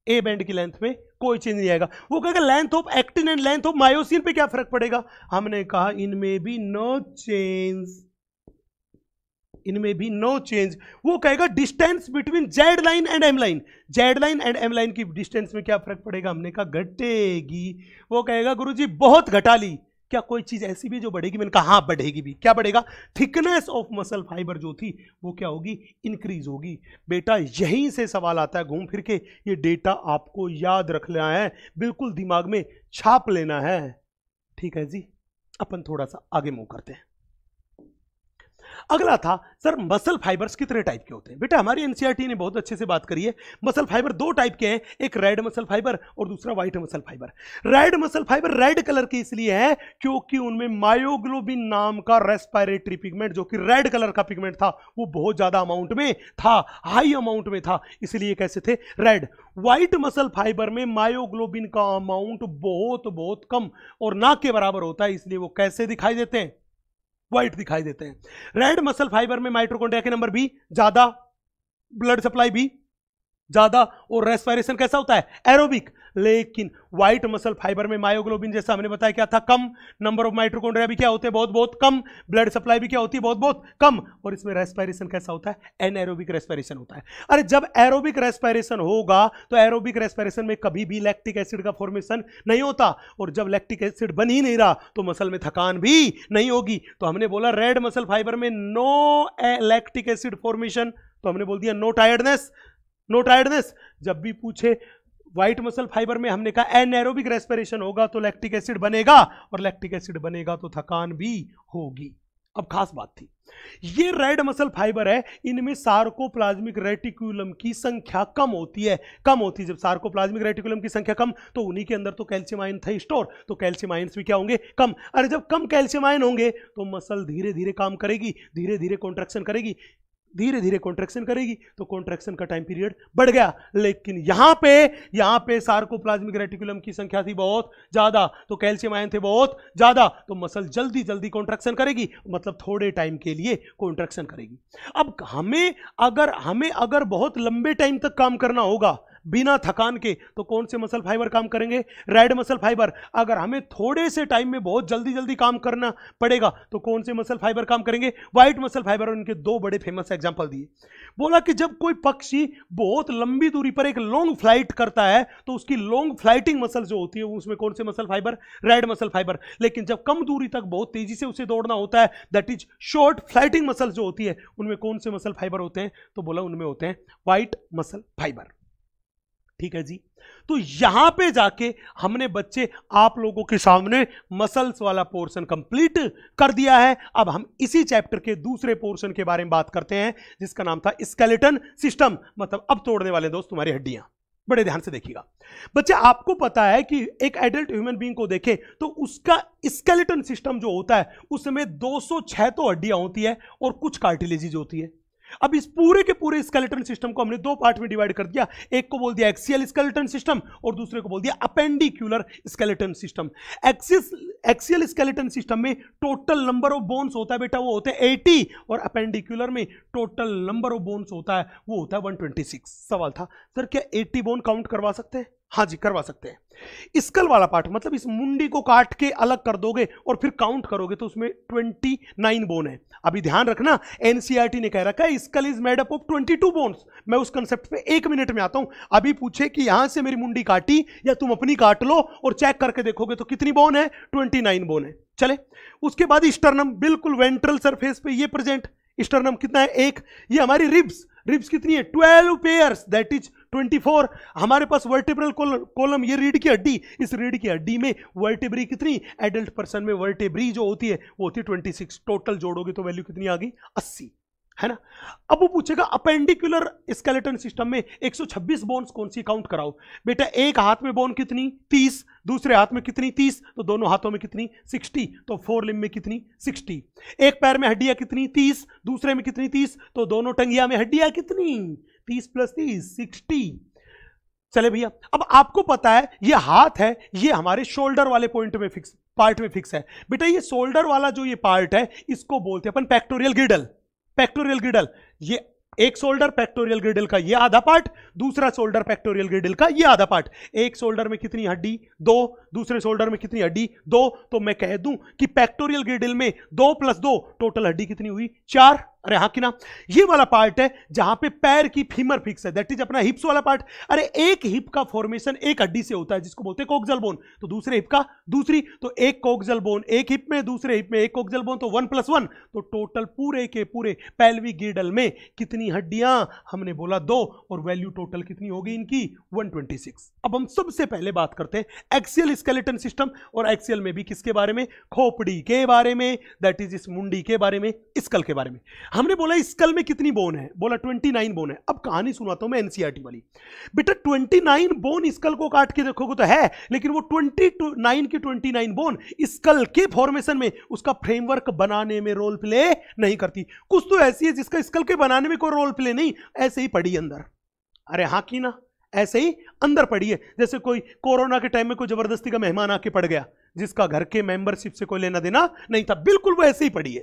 ए बैंड की लेंथ में कोई चेंज नहीं आएगा वो कहेगा length of actin and length of myosin पे क्या फर्क पड़ेगा हमने कहा इनमें भी नो चेंज इनमें भी नो चेंज वो कहेगा distance between Z line and M line Z line and M line की डिस्टेंस में क्या फर्क पड़ेगा हमने कहा घटेगी वो कहेगा गुरु जी बहुत घटा ली क्या कोई चीज़ ऐसी भी जो बढ़ेगी मैंने कहा हाँ बढ़ेगी भी क्या बढ़ेगा थिकनेस ऑफ मसल फाइबर जो थी वो क्या होगी इंक्रीज होगी बेटा यहीं से सवाल आता है घूम फिर के ये डेटा आपको याद रखना है बिल्कुल दिमाग में छाप लेना है ठीक है जी अपन थोड़ा सा आगे मूव करते हैं अगला था सर मसल फाइबर्स कितने टाइप के होते हैं बेटा हमारी एनसीआरटी e ने बहुत अच्छे से बात करी है मसल फाइबर दो टाइप के हैं एक रेड मसल फाइबर और दूसरा white muscle fibre red muscle fibre red colour के इसलिए है क्योंकि उनमें मायोग्लोबिन नाम का रेस्पायरेटरी पिगमेंट जो कि रेड कलर का पिगमेंट था वो बहुत ज़्यादा अमाउंट में था हाई अमाउंट में था इसलिए कैसे थे रेड व्हाइट मसल फाइबर में मायोग्लोबिन का अमाउंट बहुत बहुत कम और ना के बराबर होता है इसलिए वो कैसे दिखाई देते हैं व्हाइट दिखाई देते हैं रेड मसल फाइबर में माइट्रोकॉन्ड्रिया के नंबर भी ज्यादा ब्लड सप्लाई भी ज़्यादा और रेस्पायरेशन कैसा होता है एरोबिक लेकिन व्हाइट मसल फाइबर में मायोग्लोबिन जैसा हमने बताया क्या था कम नंबर ऑफ माइट्रोकोड्रिया भी क्या होते हैं बहुत बहुत कम ब्लड सप्लाई भी क्या होती है बहुत बहुत कम और इसमें रेस्पायरेशन कैसा होता है एन एरोबिक रेस्पायरेशन होता है अरे जब एरोबिक रेस्पायरेशन होगा तो एरोबिक रेस्पायरेशन में कभी भी लैक्टिक एसिड का फॉर्मेशन नहीं होता और जब लैक्टिक एसिड बन ही नहीं रहा तो मसल में थकान भी नहीं होगी तो हमने बोला रेड मसल फाइबर में नो लैक्टिक एसिड फॉर्मेशन तो हमने बोल दिया नो टायर्डनेस नो टायर्डनेस जब भी पूछे व्हाइट मसल फाइबर में हमने कहा एनएरोबिक रेस्पिरेशन होगा तो लैक्टिक एसिड बनेगा और लैक्टिक एसिड बनेगा तो थकान भी होगी अब खास बात थी ये रेड मसल फाइबर है इनमें सार्कोप्लाज्मिक रेटिकुलम की संख्या कम होती है कम होती है जब सार्कोप्लाज्मिक रेटिकुलम की संख्या कम तो उन्हीं के अंदर तो कैल्शियम आयन था स्टोर तो कैल्शियम आयन भी क्या होंगे कम अरे जब कम कैल्शियम आयन होंगे तो मसल धीरे धीरे काम करेगी धीरे धीरे कॉन्ट्रेक्शन करेगी धीरे धीरे कॉन्ट्रेक्शन करेगी तो कॉन्ट्रेक्शन का टाइम पीरियड बढ़ गया लेकिन यहां पे यहां पे सार्कोप्लाज्मिक रेटिकुलम की संख्या थी बहुत ज्यादा तो कैल्शियम आयन थे बहुत ज्यादा तो मसल जल्दी जल्दी कॉन्ट्रेक्शन करेगी मतलब थोड़े टाइम के लिए कॉन्ट्रेक्शन करेगी अब हमें अगर हमें अगर बहुत लंबे टाइम तक काम करना होगा बिना थकान के तो कौन से मसल फाइबर काम करेंगे रेड मसल फाइबर अगर हमें थोड़े से टाइम में बहुत जल्दी जल्दी काम करना पड़ेगा तो कौन से मसल फाइबर काम करेंगे व्हाइट मसल फाइबर और इनके दो बड़े फेमस एग्जाम्पल दिए बोला कि जब कोई पक्षी बहुत लंबी दूरी पर एक लॉन्ग फ्लाइट करता है तो उसकी लॉन्ग फ्लाइटिंग मसल जो होती है उसमें कौन से muscle fibre red muscle fibre लेकिन जब कम दूरी तक बहुत तेजी से उसे दौड़ना होता है that is short flighting muscle जो होती है उनमें कौन से मसल फाइबर होते हैं तो बोला उनमें होते हैं व्हाइट मसल फाइबर ठीक है जी तो यहां पे जाके हमने बच्चे आप लोगों के सामने मसल्स वाला पोर्शन कंप्लीट कर दिया है अब हम इसी चैप्टर के दूसरे पोर्शन के बारे में बात करते हैं जिसका नाम था स्केलेटन सिस्टम मतलब अब तोड़ने वाले दोस्त तुम्हारी हड्डियां बड़े ध्यान से देखिएगा बच्चे आपको पता है कि एक एडल्ट ह्यूमन बींग को देखे तो उसका स्केलेटन सिस्टम जो होता है उसमें दो तो हड्डियां होती है और कुछ कार्टिलेजेज होती है अब इस पूरे के पूरे स्केलेटन सिस्टम को हमने दो पार्ट में डिवाइड कर दिया एक को बोल दिया एक्सियल स्केलेटन सिस्टम और दूसरे को बोल दिया appendicular skeleton system axis axial skeleton system में टोटल नंबर ऑफ बोन्स होता है बेटा वो होते हैं एटी और अपेंडिक्यूलर में टोटल नंबर ऑफ बोन्स होता है वो होता है वन सवाल था सर क्या एट्टी बोन काउंट करवा सकते हैं हाँ जी करवा सकते हैं स्कल वाला पार्ट मतलब इस मुंडी को काट के अलग कर दोगे और फिर काउंट करोगे तो उसमें ट्वेंटी नाइन बोन है अभी ध्यान रखना एनसीईआरटी e ने कह रखा है skull is made up of twenty two bones मैं उस कंसेप्ट पे एक मिनट में आता हूं अभी पूछे कि यहां से मेरी मुंडी काटी या तुम अपनी काट लो और चेक करके देखोगे तो कितनी बोन है ट्वेंटी नाइन बोन है चले उसके बाद स्टर्नम बिल्कुल वेंट्रल सरफेस पे ये प्रेजेंट स्टर्नम कितना है एक ये हमारी रिब्स रिब्स कितनी है ट्वेल्व पेयर्स दैट इज 24 हमारे पास वर्टिब्रल कॉलम ये रीढ़ की हड्डी इस रीढ़ की हड्डी में वर्टिब्री कितनी एडल्ट पर्सन में वर्टिब्री जो होती है वो होती है ट्वेंटी सिक्स टोटल जोड़ोगे तो वैल्यू कितनी आ गई अस्सी है ना अब वो पूछेगा अपेंडिकुलर स्केलेटन सिस्टम में 126 बोन्स कौन सी काउंट कराओ बेटा एक हाथ में बोन कितनी 30 दूसरे हाथ में कितनी 30 तो दोनों हाथों में कितनी 60 तो फोर लिम में कितनी 60 एक पैर में हड्डियां कितनी 30 दूसरे में कितनी 30 तो दोनों टंगिया में हड्डियां कितनी तीस प्लस तीस सिक्सटी चले भैया अब आपको पता है ये हाथ है ये हमारे शोल्डर वाले पॉइंट में फिक्स पार्ट में फिक्स है बेटा ये शोल्डर वाला जो ये पार्ट है इसको बोलते हैं अपन पैक्टोरियल गिडल पैक्टोरियल गिडल ये एक सोल्डर पेक्टोरियल ग्रिडल का ये आधा पार्ट दूसरा सोल्डर पेक्टोरियल ग्रिडल का ये आधा पार्ट एक सोल्डर में कितनी हड्डी दो दूसरे सोल्डर में कितनी हड्डी दो तो मैं कह दूं कि पेक्टोरियल ग्रिडल में दो प्लस दो टोटल हड्डी कितनी हुई चार अरे हाँ कि ना ये वाला पार्ट है जहां पे पैर की फीमर फिक्स है दैट इज अपना हिप्स वाला पार्ट अरे एक हिप का फॉर्मेशन एक हड्डी से होता है जिसको बोलते हैं कोक्जल बोन तो दूसरे हिप का दूसरी तो एक कोक्जल बोन एक हिप में दूसरे हिप में एक कोक्जल बोन तो वन प्लस वन तो टोटल पूरे के पूरे पैलवी गिडल में कितनी कितनी हड्डियां हमने बोला दो और वैल्यू टोटल कितनी होगी इनकी 126 अब हम सबसे पहले बात करते हैं एक्सियल स्केलेटन सिस्टम और एक्सियल में भी किसके बारे में खोपड़ी के बारे में दैट इज इस मुंडी के बारे में स्कल के बारे में हमने बोला स्कल में कितनी बोन है बोला ट्वेंटी बोन है अब कहानी सुनाता हूं मैं एनसीआर e वाली बेटा ट्वेंटी बोन स्कल को काट के देखोगे तो है लेकिन वो 29 की ट्वेंटी बोन स्कल के फॉर्मेशन में उसका फ्रेमवर्क बनाने में रोल प्ले नहीं करती कुछ तो ऐसी है जिसका स्कल के बनाने में कोई कोई रोल प्ले नहीं ऐसे ही पड़ी अंदर अरे हाँ की ना ऐसे ही अंदर पड़ी है जैसे कोई कोरोना के टाइम में कोई जबरदस्ती का मेहमान आके पड़ गया जिसका घर के मेंबरशिप से कोई लेना देना नहीं था बिल्कुल वो ऐसे ही पड़ी है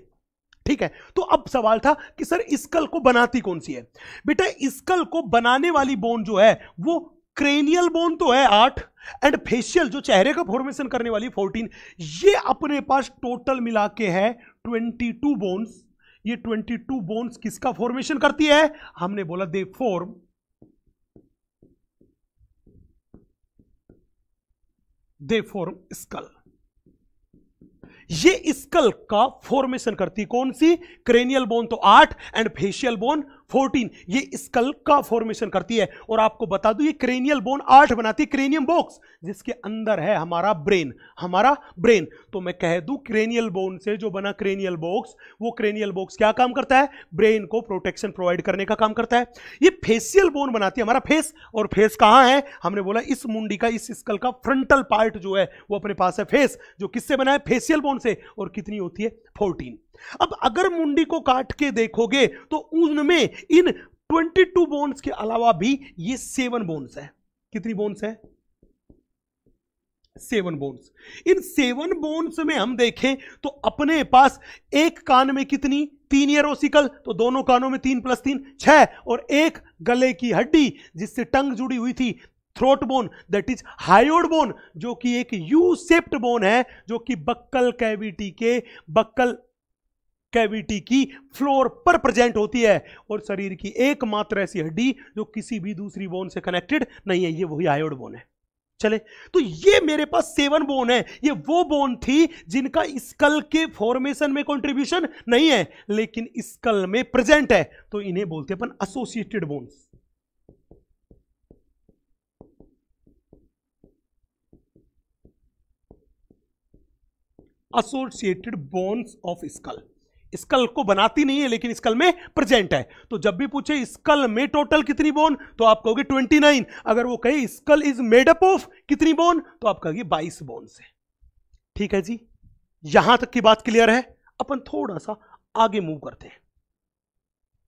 ठीक है तो अब सवाल था कि सर स्कल को बनाती कौन सी है बेटा स्कल को बनाने वाली बोन जो है वो क्रेनियल बोन तो है आठ एंड फेशियल जो चेहरे का फॉर्मेशन करने वाली फोर्टीन ये अपने पास टोटल मिला के है ट्वेंटी टू बोन्स ये 22 बोन्स किसका फॉर्मेशन करती है हमने बोला they form they form skull ये स्कल का फॉर्मेशन करती कौन सी क्रेनियल बोन तो आठ एंड फेशियल बोन फोर्टीन ये स्कल का फॉर्मेशन करती है और आपको बता दू ये क्रेनियल बोन आठ बनाती है क्रेनियम बॉक्स जिसके अंदर है हमारा ब्रेन हमारा ब्रेन तो मैं कह दू क्रेनियल बोन से जो बना क्रेनियल बॉक्स वो क्रेनियल बॉक्स क्या काम करता है ब्रेन को प्रोटेक्शन प्रोवाइड करने का काम करता है ये फेसियल बोन बनाती है हमारा फेस और फेस कहाँ है हमने बोला इस मुंडी का इस स्कल का फ्रंटल पार्ट जो है वो अपने पास है फेस जो किससे बना है फेसियल बोन से और कितनी होती है फोर्टीन अब अगर मुंडी को काट के देखोगे तो उनमें इन 22 बोन्स के अलावा भी ये सेवन बोन्स है कितनी बोन्स है सेवन बोन्स इन सेवन बोन्स में हम देखें तो अपने पास एक कान में कितनी तीन एरोसिकल तो दोनों कानों में तीन प्लस तीन छह और एक गले की हड्डी जिससे टंग जुड़ी हुई थी throat bone that is hyoid bone जो कि एक यू सेप्ट बोन है जो कि बक्कल कैविटी के बक्कल कैविटी की फ्लोर पर प्रेजेंट होती है और शरीर की एकमात्र ऐसी हड्डी जो किसी भी दूसरी बोन से कनेक्टेड नहीं है ये वही आयोड बोन है चले तो ये मेरे पास सेवन बोन है ये वो बोन थी जिनका स्कल के फॉर्मेशन में कंट्रीब्यूशन नहीं है लेकिन स्कल में प्रेजेंट है तो इन्हें बोलते अपन associated bones associated bones of skull skull को बनाती नहीं है लेकिन स्कल में प्रेजेंट है तो जब भी पूछे स्कल में टोटल कितनी बोन तो आप कहोगे 29 अगर वो कहे skull is made up of कितनी बोन तो आप कहोगे 22 बोन से ठीक है जी यहां तक की बात क्लियर है अपन थोड़ा सा आगे मूव करते हैं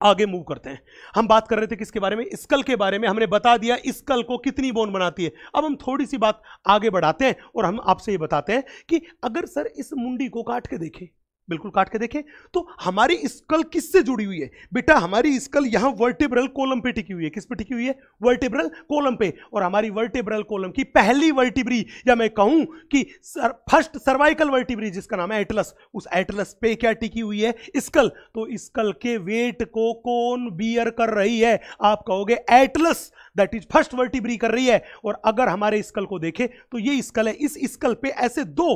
आगे मूव करते हैं हम बात कर रहे थे किसके बारे में स्कल के बारे में हमने बता दिया स्कल को कितनी बोन बनाती है अब हम थोड़ी सी बात आगे बढ़ाते हैं और हम आपसे ये बताते हैं कि अगर सर इस मुंडी को काट के देखें बिल्कुल काट के देखें तो हमारी स्कल किससे जुड़ी हुई है बेटा हमारी स्कल यहाँ वर्टिब्रल कोलम पे टिकी हुई है किस पे टिकी हुई है वर्टिब्रल कोलम पे और हमारी वर्टिब्रल कोलम की पहली वर्टिब्री या मैं कहूँ कि सर, फर्स्ट सर्वाइकल वर्टिब्री जिसका नाम है एटलस उस एटलस पे क्या टिकी हुई है स्कल तो स्कल के वेट को कौन बियर कर रही है आप कहोगे atlas that is first vertebra कर रही है और अगर हमारे स्कल को देखें तो ये स्कल है इस स्कल पे ऐसे दो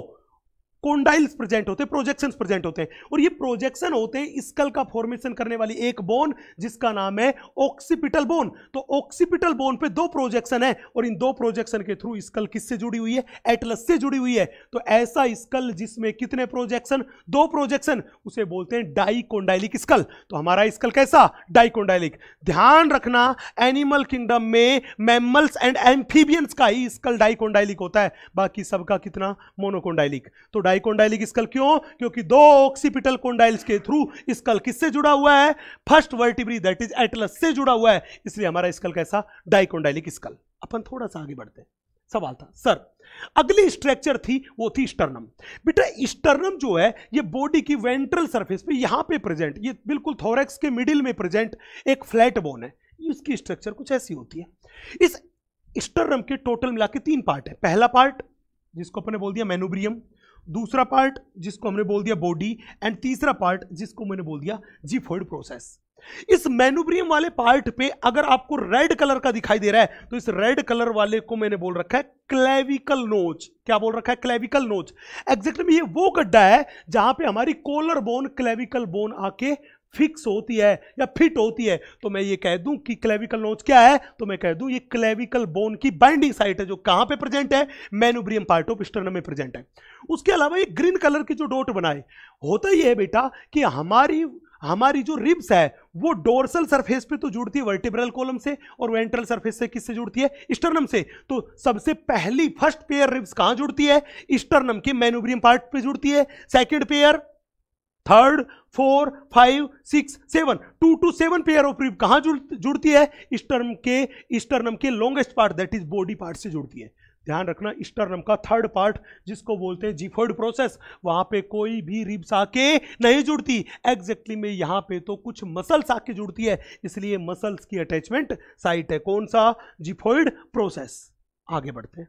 कोंडाइल्स प्रेजेंट होते हैं प्रोजेक्शन प्रेजेंट होते हैं और ये प्रोजेक्शन होते हैं स्कल का फॉर्मेशन करने वाली एक बोन जिसका नाम है ऑक्सीपिटल बोन तो ऑक्सीपिटल बोन पे दो प्रोजेक्शन है और इन दो प्रोजेक्शन के थ्रू स्कल किससे जुड़ी हुई है एटलस से जुड़ी हुई है तो ऐसा स्कल जिसमें कितने प्रोजेक्शन दो प्रोजेक्शन उसे बोलते हैं डाइकोंडाइलिक स्कल तो हमारा स्कल कैसा डाइकोंडाइलिक ध्यान रखना एनिमल किंगडम में मैमल्स एंड एम्फीबियंस का ही स्कल डाइकोंडाइलिक होता है बाकी सबका कितना मोनोकोंडाइलिक तो डाइकोंडाइलिक स्कल क्यों क्योंकि दो ऑक्सीपिटल कोंडाइल्स के थ्रू स्कल किससे जुड़ा हुआ है first vertebra that is atlas से जुड़ा हुआ है इसलिए हमारा स्कल कैसा डाइकोंडाइलिक स्कल अपन थोड़ा सा आगे बढ़ते हैं सवाल था सर अगली स्ट्रक्चर थी वो थी स्टर्नम बेटा स्टर्नम जो है ये बॉडी की वेंट्रल सरफेस पे यहां पे प्रेजेंट ये बिल्कुल थोरेक्स के मिडिल में प्रेजेंट एक फ्लैट बोन है इसकी स्ट्रक्चर कुछ ऐसी होती है इस स्टर्नम के टोटल मिला के तीन पार्ट है पहला पार्ट जिसको अपने बोल दिया मेनुब्रियम दूसरा पार्ट जिसको हमने बोल दिया बॉडी एंड तीसरा पार्ट जिसको मैंने बोल दिया जीफोइड प्रोसेस इस मैनुब्रियम वाले पार्ट पे अगर आपको रेड कलर का दिखाई दे रहा है तो इस रेड कलर वाले को मैंने बोल रखा है क्लेविकल नोच क्या बोल रखा है क्लेविकल नोच एग्जैक्टली ये वो गड्ढा है जहां पे हमारी कोलर बोन क्लेविकल बोन आके फिक्स होती है या फिट होती है तो मैं ये कह दूं कि क्लेविकल नोच क्या है तो मैं कह दूं ये क्लेविकल बोन की बाइंडिंग साइट है जो कहां पे प्रेजेंट है मैनुब्रियम पार्ट ऑफ स्टर्नम में प्रेजेंट है उसके अलावा ये ग्रीन कलर की जो डोट बनाए होता ये है बेटा कि हमारी हमारी जो रिब्स है वो डोरसल सरफेस पे तो जुड़ती है वर्टिब्रल कॉलम से और वेंट्रल सरफेस से किससे जुड़ती है स्टर्नम से तो सबसे पहली फर्स्ट पेयर रिब्स कहाँ जुड़ती है स्टर्नम के मैनुब्रियम पार्ट पे जुड़ती है second pair third four five six seven two two seven pair of rib कहाँ जुड़ती है स्टर्म के स्टर्नम के longest part that is body part से जुड़ती है ध्यान रखना स्टर्नम का थर्ड पार्ट जिसको बोलते हैं जीफर्ड प्रोसेस वहाँ पे कोई भी रिब्स आके नहीं जुड़ती एग्जैक्टली exactly में यहाँ पे तो कुछ मसल्स आके जुड़ती है इसलिए मसल्स की अटैचमेंट साइट है कौन सा जीफोइड प्रोसेस आगे बढ़ते हैं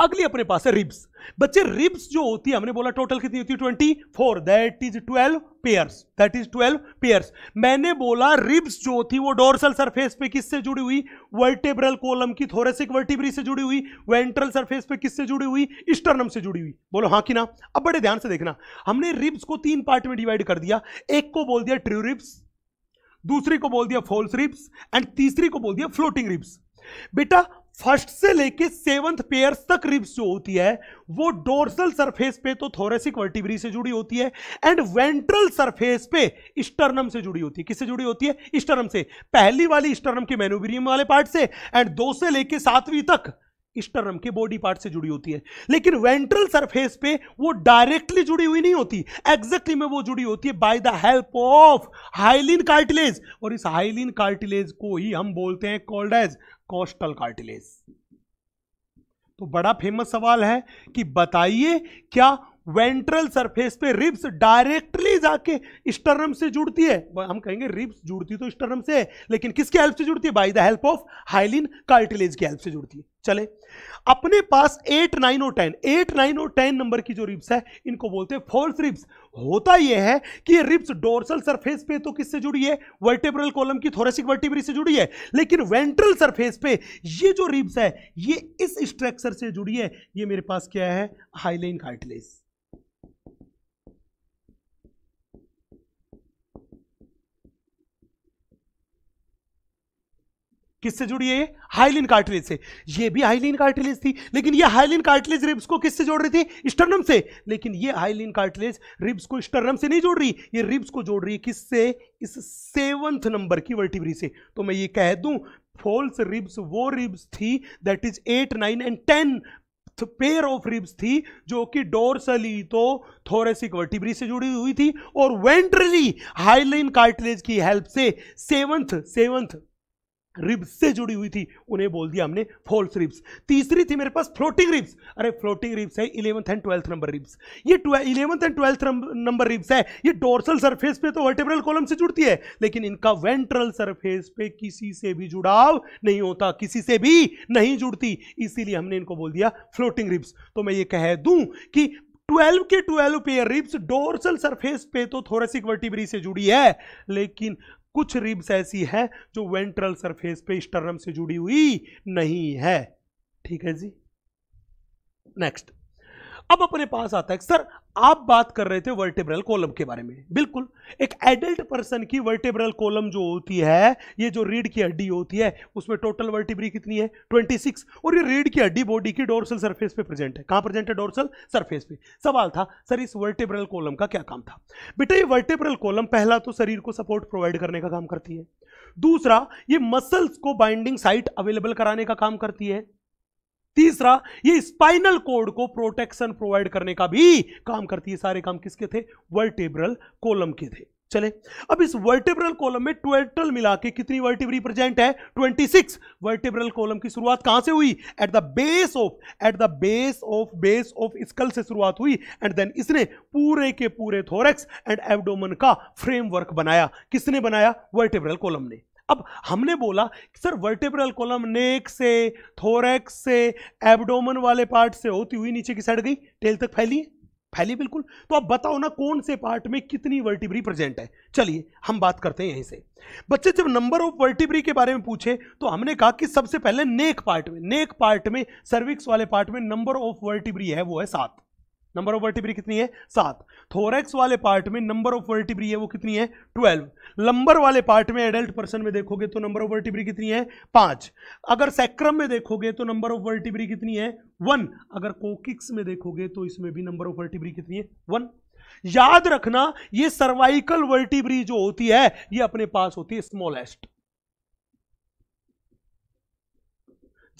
अगली अपने पास है रिब्स बच्चे रिब्स जो होती है हमने बोला टोटल कितनी होती है twenty four that is twelve pairs that is twelve pairs मैंने बोला रिब्स जो थी वो डोरसल सरफेस पे किससे जुड़ी हुई वर्टेब्रल कोलम की थोरेसिक वर्टिब्री से जुड़ी हुई वेंट्रल सरफेस पे किससे जुड़ी हुई स्टर्नम से जुड़ी हुई बोलो हाँ कि ना अब बड़े ध्यान से देखना हमने रिब्स को तीन पार्ट में डिवाइड कर दिया एक को बोल दिया ट्रू रिब्स दूसरी को बोल दिया फॉल्स रिब्स एंड तीसरी को बोल दिया फ्लोटिंग रिब्स बेटा फर्स्ट से लेके सेवंथ पेयर तक रिब्स जो होती है वो डोर्सल सरफेस पे तो थोरेसिक वर्टिब्री से जुड़ी होती है एंड वेंट्रल सरफेस पे स्टर्नम से जुड़ी होती है किससे जुड़ी होती है स्टर्नम से पहली वाली स्टर्नम के मैनुब्रियम वाले पार्ट से एंड दो से लेके सातवीं तक स्टर्नम के बॉडी पार्ट से जुड़ी होती है लेकिन वेंट्रल सरफेस पे वो डायरेक्टली जुड़ी हुई नहीं होती एग्जैक्टली में वो जुड़ी होती है by the help of hyaline cartilage और इस हाइलिन कार्टिलेज को ही हम बोलते हैं कॉल्ड एज कोस्टल कार्टिलेज तो बड़ा फेमस सवाल है कि बताइए क्या वेंट्रल सरफेस पे रिब्स डायरेक्टली जाके स्टर्नम से जुड़ती है हम कहेंगे रिब्स जुड़ती तो स्टर्नम से लेकिन किसके हेल्प से जुड़ती है by the help of hyaline cartilage की हेल्प से जुड़ती है चले अपने पास एट नाइन और टेन एट नाइन और टेन नंबर की जो रिब्स है इनको बोलते हैं फॉल्स रिब्स होता यह है कि ये रिब्स डोर्सल सरफेस पे तो किससे जुड़ी है वर्टेब्रल कॉलम की थोरेसिक वर्टिब्री से जुड़ी है लेकिन वेंट्रल सरफेस पे ये जो रिब्स है ये इस स्ट्रक्चर से जुड़ी है ये मेरे पास क्या है हाईलाइन कार्टिलेज किससे जुड़ी है ये हाइलिन कार्टिलेज से ये भी हाइलिन कार्टिलेज थी लेकिन ये हाइलिन कार्टिलेज रिब्स को किससे जोड़ रही थी स्टर्नम से लेकिन ये हाइलिन कार्टिलेज रिब्स को स्टर्नम से नहीं जोड़ रही ये रिब्स को जोड़ रही है किससे इस सेवंथ नंबर की वर्टिब्री से तो मैं ये कह दूं फॉल्स रिब्स वो रिब्स थी that is eight nine and ten pair of ribs थी जो कि डोरसली तो थोरेसिक वर्टिब्री से जुड़ी हुई थी और वेंट्रली हाइलिन कार्टिलेज की हेल्प से सेवंथ सेवंथ रिब्स से जुड़ी हुई थी उन्हें बोल दिया हमने फॉल्स रिब्स तीसरी थी मेरे पास फ्लोटिंग रिब्स अरे फ्लोटिंग रिब्स है eleventh and twelfth number ribs ये eleventh and twelfth number ribs है ये डोर्सल सरफेस पे तो वर्टेब्रल कॉलम से जुड़ती है लेकिन इनका वेंट्रल सरफेस पे किसी से भी जुड़ाव नहीं होता किसी से भी नहीं जुड़ती इसीलिए हमने इनको बोल दिया फ्लोटिंग रिब्स तो मैं ये कह दूं कि 12 के 12 पेयर रिब्स डोर्सल सरफेस पे तो थोरेसिक वर्टिब्री से जुड़ी है लेकिन कुछ रिब्स ऐसी है जो वेंट्रल सरफेस पे स्टर्नम से जुड़ी हुई नहीं है ठीक है जी नेक्स्ट अब अपने पास आता है सर आप बात कर रहे थे वर्टेब्रल कॉलम के बारे में बिल्कुल एक एडल्ट पर्सन की वर्टेब्रल कॉलम जो होती है ये जो रीढ़ की हड्डी होती है उसमें टोटल वर्टिब्री कितनी है 26 और ये रीढ़ की हड्डी बॉडी की डोरसल सरफेस पे प्रेजेंट है कहां प्रेजेंट है डोरसल सरफेस पे सवाल था सर इस वर्टेब्रल कॉलम का क्या काम था बेटा ये वर्टेब्रल कॉलम पहला तो शरीर को सपोर्ट प्रोवाइड करने का काम करती है दूसरा ये मसल्स को बाइंडिंग साइट अवेलेबल कराने का काम करती है तीसरा ये स्पाइनल कोड को प्रोटेक्शन प्रोवाइड करने का भी काम करती है सारे काम किसके थे वर्टेब्रल कोलम के थे चले अब इस वर्टेब्रल कॉलम में ट्वेटल मिला के कितनी वर्टिब्री प्रेजेंट है 26 वर्टेब्रल कॉलम की शुरुआत कहां से हुई at the base of at the base of base of skull से शुरुआत हुई एंड देन इसने पूरे के पूरे थोरेक्स एंड एवडोमन का फ्रेमवर्क बनाया किसने बनाया वर्टेब्रल कॉलम ने अब हमने बोला सर वर्टेब्रल कॉलम नेक से थोरेक्स से एबडोमन वाले पार्ट से होती हुई नीचे की साइड गई टेल तक फैली फैली बिल्कुल तो आप बताओ ना कौन से पार्ट में कितनी वर्टिब्री प्रेजेंट है चलिए हम बात करते हैं यहीं से बच्चे जब नंबर ऑफ वर्टिब्री के बारे में पूछे तो हमने कहा कि सबसे पहले नेक पार्ट में नेक पार्ट में सर्विक्स वाले पार्ट में नंबर ऑफ वर्टिब्री है वो है सात नंबर ऑफ वर्टिब्री कितनी है सात थोरेक्स वाले पार्ट में नंबर ऑफ वर्टिब्री है वो कितनी है ट्वेल्व लंबर वाले पार्ट में एडल्ट पर्सन में देखोगे तो नंबर ऑफ वर्टिब्री कितनी है पांच अगर सेक्रम में देखोगे तो नंबर ऑफ वर्टिब्री कितनी है वन अगर कोकिक्स में देखोगे तो इसमें भी नंबर ऑफ वर्टिब्री कितनी है वन याद रखना ये सर्वाइकल वर्टिब्री जो होती है ये अपने पास होती है स्मॉलेस्ट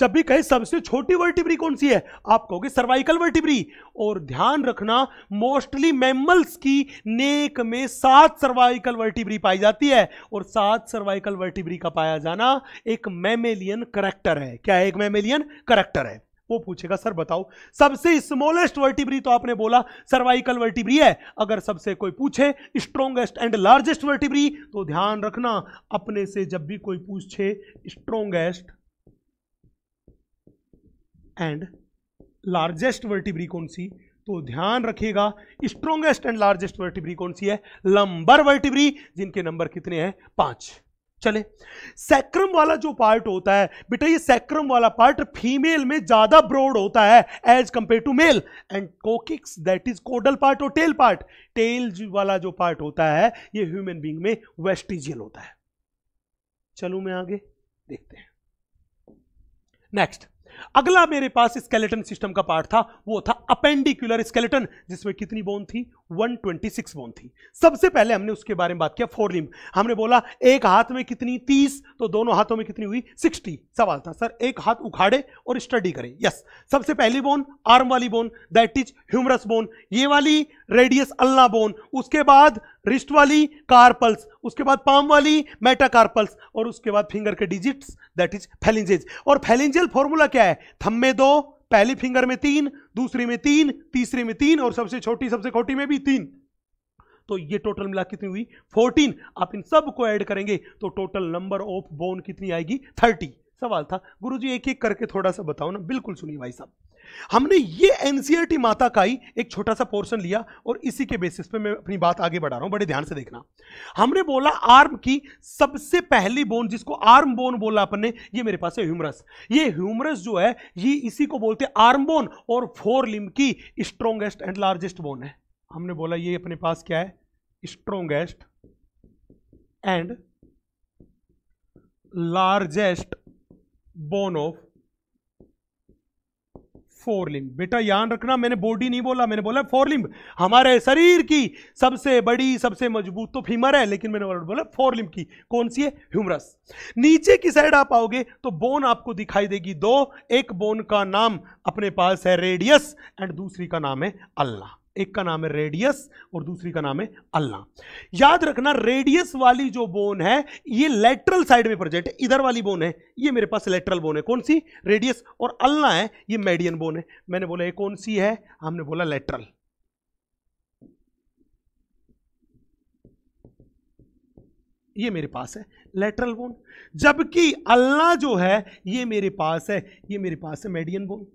जब भी कहे सबसे छोटी वर्टिब्री कौन सी है आप कहोगे सर्वाइकल वर्टिब्री और ध्यान रखना मोस्टली मैमल्स की नेक में सात सर्वाइकल वर्टिब्री पाई जाती है और सात सर्वाइकल वर्टिब्री का पाया जाना एक मैमेलियन करेक्टर है क्या है एक मैमेलियन करेक्टर है वो पूछेगा सर बताओ सबसे स्मॉलेस्ट वर्टिब्री तो आपने बोला सर्वाइकल वर्टिब्री है अगर सबसे कोई पूछे स्ट्रोंगेस्ट एंड लार्जेस्ट वर्टिब्री तो ध्यान रखना अपने से जब भी कोई पूछे स्ट्रोंगेस्ट एंड लार्जेस्ट वर्टिब्री कौन सी तो ध्यान रखिएगा स्ट्रोंगेस्ट एंड लार्जेस्ट वर्टिब्री कौन सी है लंबर वर्टिब्री जिनके नंबर कितने हैं पांच चले सैक्रम वाला जो पार्ट होता है बेटा ये सैक्रम वाला पार्ट फीमेल में ज्यादा ब्रॉड होता है as compared to male and coccyx that is caudal part और टेल पार्ट टेल वाला जो पार्ट होता है ये ह्यूमन बींग में वेस्टिजियल होता है चलू मैं आगे देखते हैं नेक्स्ट अगला मेरे पास स्केलेटन सिस्टम का पार्ट था वो था अपेंडिकुलर स्केलेटन जिसमें कितनी बोन थी 126 बोन थी सबसे पहले हमने उसके बारे में बात किया फोर लिम हमने बोला एक हाथ में कितनी 30 तो दोनों हाथों में कितनी हुई 60 सवाल था सर एक हाथ उखाड़े और स्टडी करें यस सबसे पहली बोन आर्म वाली bone that is humerus bone ये वाली रेडियस अल्ला बोन उसके बाद रिस्ट वाली कार्पल्स उसके बाद पाम वाली मेटाकार्पल्स और उसके बाद फिंगर के डिजिट्स दैट इज फैलिंजेज और फैलिंजल फॉर्मूला क्या है थम्बे दो पहली फिंगर में तीन दूसरी में तीन तीसरी में तीन और सबसे छोटी सबसे छोटी में भी तीन तो ये टोटल मिला कितनी हुई फोर्टीन आप इन सब को ऐड करेंगे तो टोटल नंबर ऑफ बोन कितनी आएगी थर्टी सवाल था गुरु जी एक एक करके थोड़ा सा बताओ ना बिल्कुल सुनिए भाई साहब हमने ये एनसीईआरटी e माता का ही एक छोटा सा पोर्शन लिया और इसी के बेसिस पे मैं अपनी बात आगे बढ़ा रहा हूं बड़े ध्यान से देखना हमने बोला आर्म की सबसे पहली बोन जिसको आर्म बोन बोला अपन ने ये मेरे पास है ह्यूमरस ये ह्यूमरस जो है ये इसी को बोलते हैं आर्म बोन और फोर लिम की स्ट्रोंगेस्ट एंड लार्जेस्ट बोन है हमने बोला ये अपने पास क्या है strongest and largest bone of fore बेटा याद रखना मैंने बॉडी नहीं बोला मैंने बोला फोर हमारे शरीर की सबसे बड़ी सबसे मजबूत तो फीमर है लेकिन मैंने बोला फोर की कौन सी है ह्यूमरस नीचे की साइड आप आओगे तो बोन आपको दिखाई देगी दो एक बोन का नाम अपने पास है रेडियस एंड दूसरी का नाम है अल्लाह एक का नाम है रेडियस और दूसरी का नाम है अल्ला याद रखना रेडियस वाली जो बोन है ये लेटरल साइड में प्रेजेंट है इधर वाली बोन है ये मेरे पास लेटरल बोन है कौन सी रेडियस और अल्ला है ये मेडियन बोन है मैंने बोला ये कौन सी है हमने बोला लेटरल ये मेरे पास है लेटरल बोन जबकि अल्लाह जो है ये मेरे पास है ये मेरे पास है मेडियन बोन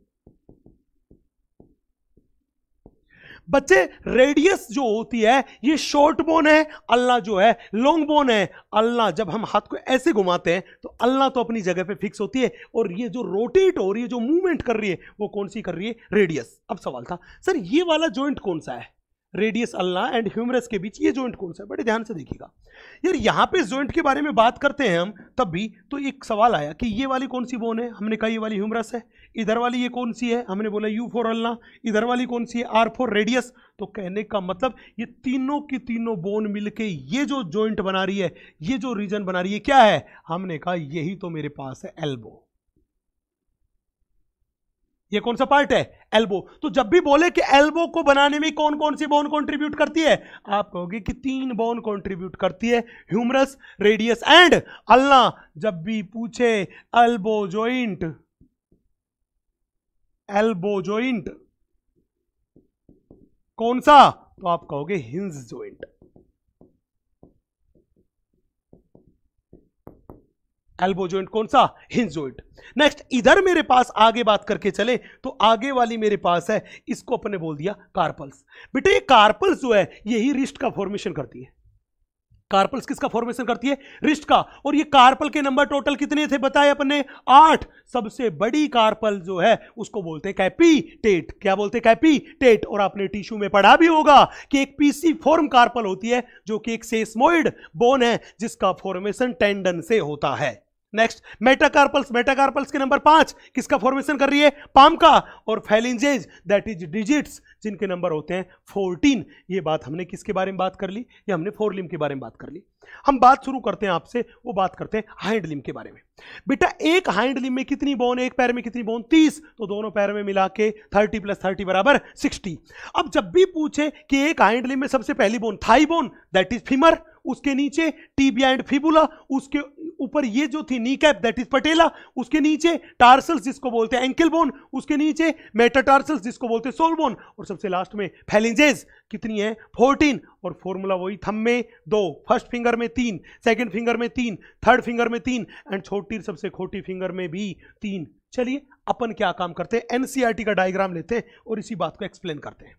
बच्चे रेडियस जो होती है ये शॉर्ट बोन है अल्लाह जो है लॉन्ग बोन है अल्लाह जब हम हाथ को ऐसे घुमाते हैं तो अल्लाह तो अपनी जगह पे फिक्स होती है और ये जो रोटेट हो रही है जो मूवमेंट कर रही है वो कौन सी कर रही है रेडियस अब सवाल था सर ये वाला ज्वाइंट कौन सा है रेडियस अल्ला एंड ह्यूमरस के बीच ये जॉइंट कौन सा है बड़े ध्यान से देखिएगा यार यहाँ पे जॉइंट के बारे में बात करते हैं हम तब भी तो एक सवाल आया कि ये वाली कौन सी बोन है हमने कहा ये वाली ह्यूमरस है इधर वाली ये कौन सी है हमने बोला यू फोर अल्ला इधर वाली कौन सी है आर फोर रेडियस तो कहने का मतलब ये तीनों की तीनों बोन मिलके ये जो जॉइंट बना रही है ये जो रीजन बना रही है क्या है हमने कहा यही तो मेरे पास है एल्बो ये कौन सा पार्ट है एल्बो तो जब भी बोले कि एल्बो को बनाने में कौन कौन सी बोन कंट्रीब्यूट करती है आप कहोगे कि तीन बोन कंट्रीब्यूट करती है ह्यूमरस रेडियस एंड अल्लाह जब भी पूछे एल्बो जॉइंट एल्बो जॉइंट कौन सा तो आप कहोगे हिंज जॉइंट एल्बो जॉइंट कौन सा हिंज जॉइंट नेक्स्ट इधर मेरे पास आगे बात करके चले तो आगे वाली मेरे पास है इसको अपने बोल दिया कार्पल्स बेटे ये कार्पल्स जो है यही रिस्ट का फॉर्मेशन करती है कार्पल्स किसका फॉर्मेशन करती है रिस्ट का और ये कार्पल के नंबर टोटल कितने थे बताए अपने आठ सबसे बड़ी कार्पल जो है उसको बोलते हैं कैपी टेट क्या बोलते हैं टेट और आपने टिश्यू में पढ़ा भी होगा कि एक पीसी फॉर्म कार्पल होती है जो कि एक सेस्मोइड बोन है जिसका फॉर्मेशन टेंडन से होता है नेक्स्ट मेटाकार्पल्स मेटाकार्पल्स के नंबर पांच किसका फॉर्मेशन कर रही है पाम का और फैलिंजेज दैट इज डिजिट्स जिनके नंबर होते हैं फोर्टीन ये बात हमने किसके बारे में बात कर ली ये हमने फोरलिम के बारे में बात कर ली हम बात शुरू करते हैं आपसे वो बात करते हैं हाइंड लिम के बारे में बेटा एक हाइंड लिम में कितनी बोन एक पैर में कितनी बोन तीस तो दोनों पैर में मिला के थर्टी प्लस थर्टी बराबर सिक्सटी अब जब भी पूछे कि एक हाइंड लिम में सबसे पहली bone thigh bone that is femur उसके नीचे टीबिया एंड फिबुला उसके ऊपर ये जो थी knee cap that is patella उसके नीचे टार्सल्स जिसको बोलते हैं एंकल बोन उसके नीचे मेटाटार्सल्स जिसको बोलते हैं सोल बोन और सबसे लास्ट में फैलिंजेज कितनी है फोर्टीन और फॉर्मूला वही थम में दो फर्स्ट फिंगर में तीन सेकेंड फिंगर में तीन थर्ड फिंगर में तीन एंड छोटी सबसे खोटी फिंगर में भी तीन चलिए अपन क्या काम करते हैं एनसीईआरटी e का डायग्राम लेते हैं और इसी बात को एक्सप्लेन करते हैं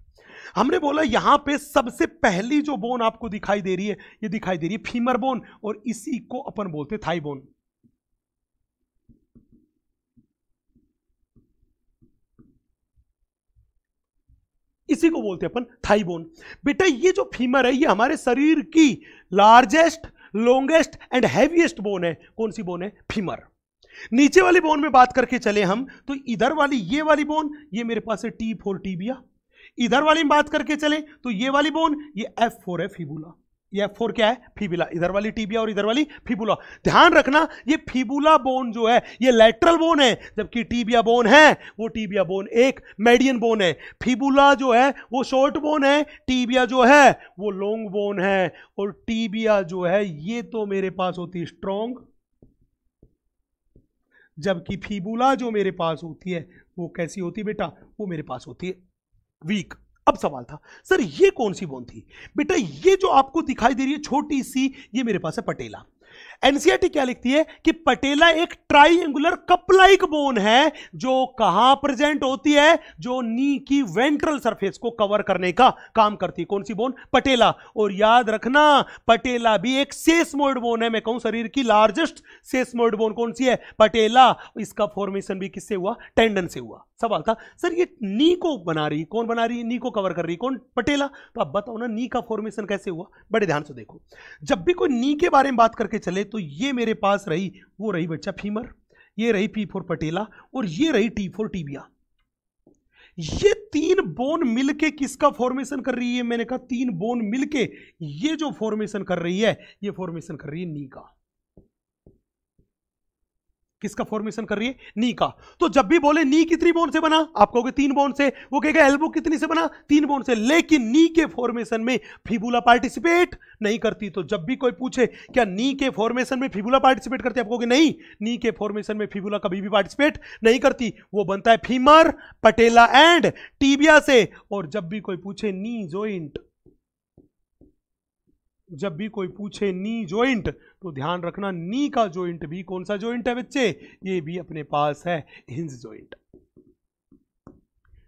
हमने बोला यहां पे सबसे पहली जो बोन आपको दिखाई दे रही है ये दिखाई दे रही है फीमर बोन और इसी को अपन बोलते थाई बोन इसी को बोलते अपन थाई बोन बेटा ये जो फीमर है ये हमारे शरीर की largest longest and heaviest bone है कौन सी बोन है फीमर नीचे वाली बोन में बात करके चले हम तो इधर वाली ये वाली बोन ये मेरे पास है टी फोर टीबिया इधर वाली बात करके चले तो ये वाली बोन ये एफ फोर है फिबुला ये एफ फोर क्या है फिबुला इधर वाली टीबिया और इधर वाली फिबुला ध्यान रखना ये फिबुला बोन जो है ये लेटरल बोन है जबकि टीबिया बोन है वो टीबिया बोन एक मेडियन बोन है फिबुला जो है वो शॉर्ट बोन है टीबिया जो है वो लॉन्ग बोन है और टीबिया जो है ये तो मेरे पास होती है स्ट्रॉन्ग जबकि फिबुला जो मेरे पास होती है वो कैसी होती बेटा वो मेरे पास होती है वीक अब सवाल था सर ये कौन सी बोन थी बेटा ये जो आपको दिखाई दे रही है छोटी सी ये मेरे पास है पटेला एनसीआरटी क्या लिखती है कि पटेला एक ट्राइंगुलर कपलाइक बोन है जो कहां प्रेजेंट होती है जो नी की वेंट्रल सरफेस को कवर करने का काम करती है कौन सी बोन पटेला और याद रखना पटेला भी एक सेसमोइड बोन है मैं कहूं शरीर की लार्जेस्ट सेसमोइड बोन कौन सी है पटेला इसका फॉर्मेशन भी किससे हुआ टेंडन से हुआ सवाल था सर ये नी को बना रही कौन बना रही नी को कवर कर रही कौन पटेला तो आप बताओ ना नी का फॉर्मेशन कैसे हुआ बड़े ध्यान से देखो जब भी कोई नी के बारे में बात करके चले तो ये मेरे पास रही वो रही बच्चा फीमर ये रही पी फोर पटेला और ये रही टी फोर टीबिया ये तीन बोन मिलके किसका फॉर्मेशन कर रही है मैंने कहा तीन बोन मिलके ये जो फॉर्मेशन कर रही है ये फॉर्मेशन कर रही है नी का किसका फॉर्मेशन कर रही है नी का तो जब भी बोले नी कितनी बोन से बना आप कहोगे तीन बोन से वो कहेगा एल्बो कितनी से बना तीन बोन से लेकिन नी के फॉर्मेशन में फिबुला पार्टिसिपेट नहीं करती तो जब भी कोई पूछे क्या नी के फॉर्मेशन में फिबुला पार्टिसिपेट करती आप कहोगे नहीं नी के फॉर्मेशन में फिबुला कभी भी पार्टिसिपेट नहीं करती वो बनता है फीमर पटेला एंड टीबिया से और जब भी कोई पूछे नी जोइंट जब भी कोई पूछे नी जॉइंट तो ध्यान रखना नी का जॉइंट भी कौन सा जॉइंट है बच्चे ये भी अपने पास है हिंज जॉइंट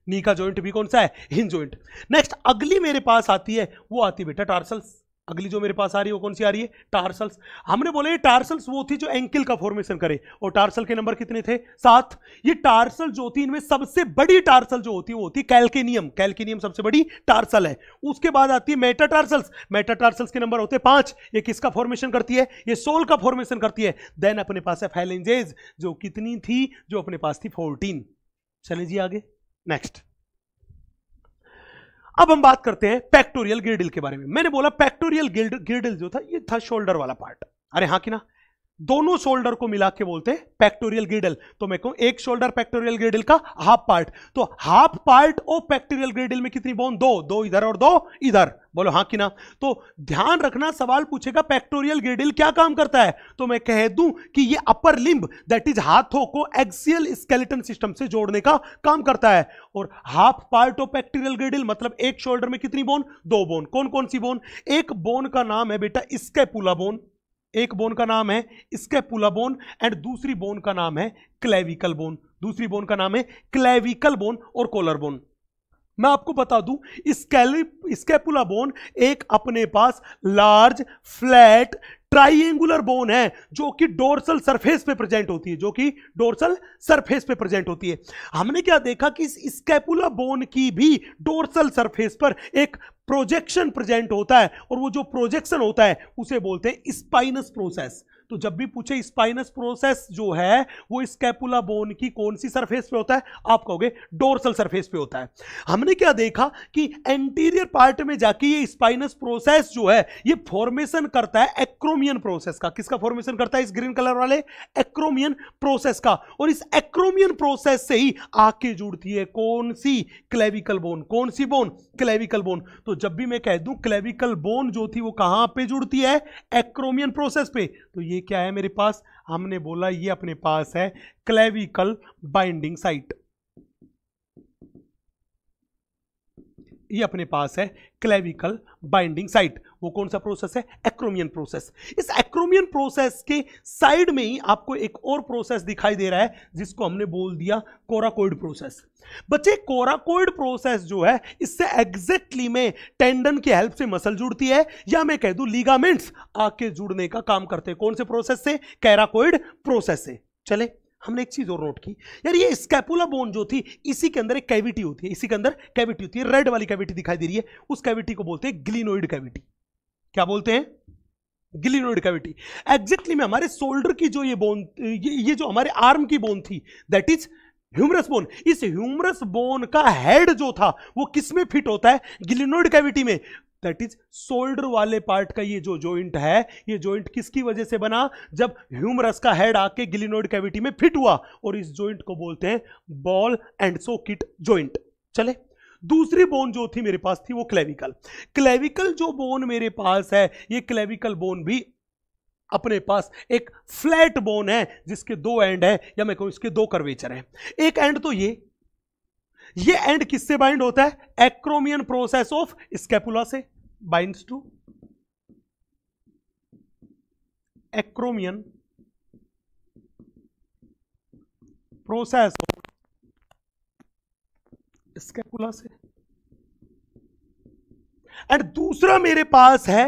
नी का जॉइंट भी कौन सा है हिंज जॉइंट नेक्स्ट अगली मेरे पास आती है वो आती बेटा टार्सल्स अगली जो मेरे पास आ रही है वो कौन सी आ रही है टार्सल्स हमने बोले टार्सल्स वो थी जो एंकिल का फॉर्मेशन करे और टार्सल के नंबर कितने थे सात ये टार्सल जो होती इनमें सबसे बड़ी टार्सल जो होती है वो होती है कैल्केनियम कैल्केनियम सबसे बड़ी टार्सल है उसके बाद आती है मेटा टार्सल्स मेटा टार्सल्स के नंबर होते हैं पांच ये किसका फॉर्मेशन करती है ये सोल का फॉर्मेशन करती है देन अपने पास है फैलेंजेज जो कितनी थी जो अपने पास थी फोर्टीन चले जी आगे नेक्स्ट अब हम बात करते हैं पैक्टोरियल गिर्डिल के बारे में मैंने बोला पैक्टोरियल गिर्डिल जो था ये था शोल्डर वाला पार्ट अरे हाँ कि ना दोनों शोल्डर को मिला के बोलते हैं पैक्टोरियल ग्रिडल तो मैं कहूं एक शोल्डर पैक्टोरियल ग्रिडल का हाफ पार्ट तो half part of pectoral girdle में कितनी बोन दो दो इधर और दो इधर बोलो हाँ कि ना तो ध्यान रखना सवाल पूछेगा पैक्टोरियल ग्रिडल क्या काम करता है तो मैं कह दूं कि ये अपर लिंब दैट इज हाथों को एक्सियल स्केलेटन सिस्टम से जोड़ने का काम करता है और half part of pectoral girdle मतलब एक शोल्डर में कितनी बोन दो बोन कौन कौन सी बोन एक बोन का नाम है बेटा स्कैपुला बोन एक बोन का नाम है स्केपुला बोन एंड दूसरी बोन का नाम है क्लेविकल बोन दूसरी बोन का नाम है क्लेविकल बोन और कोलर बोन मैं आपको बता दूं स्केपुला बोन एक अपने पास लार्ज फ्लैट ट्राइंगुलर बोन है जो कि डोर्सल सरफेस पे प्रेजेंट होती है जो कि डोर्सल सरफेस पे प्रेजेंट होती है हमने क्या देखा कि इस स्कैपुला बोन की भी डोर्सल सरफेस पर एक प्रोजेक्शन प्रेजेंट होता है और वो जो प्रोजेक्शन होता है उसे बोलते हैं स्पाइनस प्रोसेस तो जब भी पूछे स्पाइनस प्रोसेस जो है वो स्कैपुला बोन की कौन सी सरफेस पे होता है आप कहोगे डोरसल सरफेस पे होता है हमने क्या देखा कि एंटीरियर पार्ट में जाके ये स्पाइनस प्रोसेस जो है ये फॉर्मेशन करता है एक्रोमियन प्रोसेस का किसका फॉर्मेशन करता है इस ग्रीन कलर वाले एक्रोमियन प्रोसेस का और इस एक्रोमियन प्रोसेस से ही आके जुड़ती है कौन सी क्लेविकल बोन कौन सी बोन क्लेविकल बोन तो जब भी मैं कह दूं क्लेविकल बोन जो थी वो कहां पे जुड़ती है एक्रोमियन प्रोसेस पे तो ये क्या है मेरे पास हमने बोला ये अपने पास है क्लेविकल बाइंडिंग साइट ये अपने पास है क्लेविकल बाइंडिंग साइट वो कौन सा प्रोसेस है एक्रोमियन प्रोसेस इस एक्रोमियन प्रोसेस के साइड में ही आपको एक और प्रोसेस दिखाई दे रहा है जिसको हमने बोल दिया कोराकोइड प्रोसेस बच्चे कोराकोइड प्रोसेस जो है इससे एग्जैक्टली में टेंडन की हेल्प से मसल जुड़ती है या मैं कह दू लीगामेंट्स आके जुड़ने का काम करते हैं कौन से प्रोसेस से कैराकोइड प्रोसेस से चले हमने एक चीज और नोट की यार ये स्कैपुला बोन जो थी इसी के अंदर एक कैविटी होती है इसी के अंदर कैविटी होती है रेड वाली कैविटी दिखाई दे रही है उस कैविटी को बोलते हैं ग्लिनोइड कैविटी क्या बोलते हैं ग्लिनोइड कैविटी एग्जैक्टली में हमारे शोल्डर की जो ये बोन ये, ये जो हमारे आर्म की बोन थी दैट इज ह्यूमरस बोन इस ह्यूमरस बोन का हेड जो था वो किसमें फिट होता है ग्लिनोइड कैविटी में दैट इज शोल्डर वाले पार्ट का ये जो जॉइंट है ये जॉइंट किसकी वजह से बना जब ह्यूमरस का हेड आके गिलिनोइड कैविटी में फिट हुआ और इस जॉइंट को बोलते हैं बॉल एंड सोकिट जॉइंट चले दूसरी बोन जो थी मेरे पास थी वो क्लेविकल क्लेविकल जो बोन मेरे पास है ये क्लेविकल बोन भी अपने पास एक फ्लैट बोन है जिसके दो एंड है या मैं कहूं इसके दो कर्वेचर हैं एक एंड तो ये ये एंड किससे बाइंड होता है एक्रोमियन प्रोसेस ऑफ स्केपुला से bind to acromion process of scapula से एंड दूसरा मेरे पास है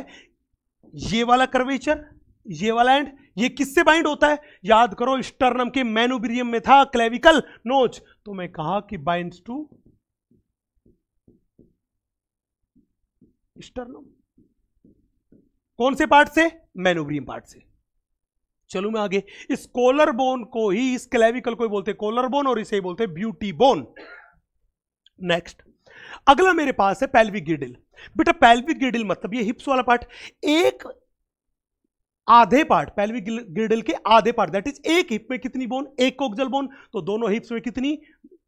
ये वाला कर्वेचर ये वाला एंड ये किससे बाइंड होता है याद करो स्टर्नम के मैनुब्रियम में था क्लेविकल नोच तो मैं कहा कि बाइंड टू स्टर्नम कौन से पार्ट से मैनुब्रियम पार्ट से चलो मैं आगे इस कोलर बोन को ही इस क्लेविकल को ही बोलते कोलर बोन और इसे ही बोलते ब्यूटी बोन नेक्स्ट अगला मेरे पास है पैल्विक गिडिल बेटा पैल्विक गिडिल मतलब ये हिप्स वाला पार्ट एक आधे पार्ट पैलवी ग्रिडल के आधे पार्ट दैट इज एक हिप में कितनी बोन एक कोकजल बोन तो दोनों हिप्स में कितनी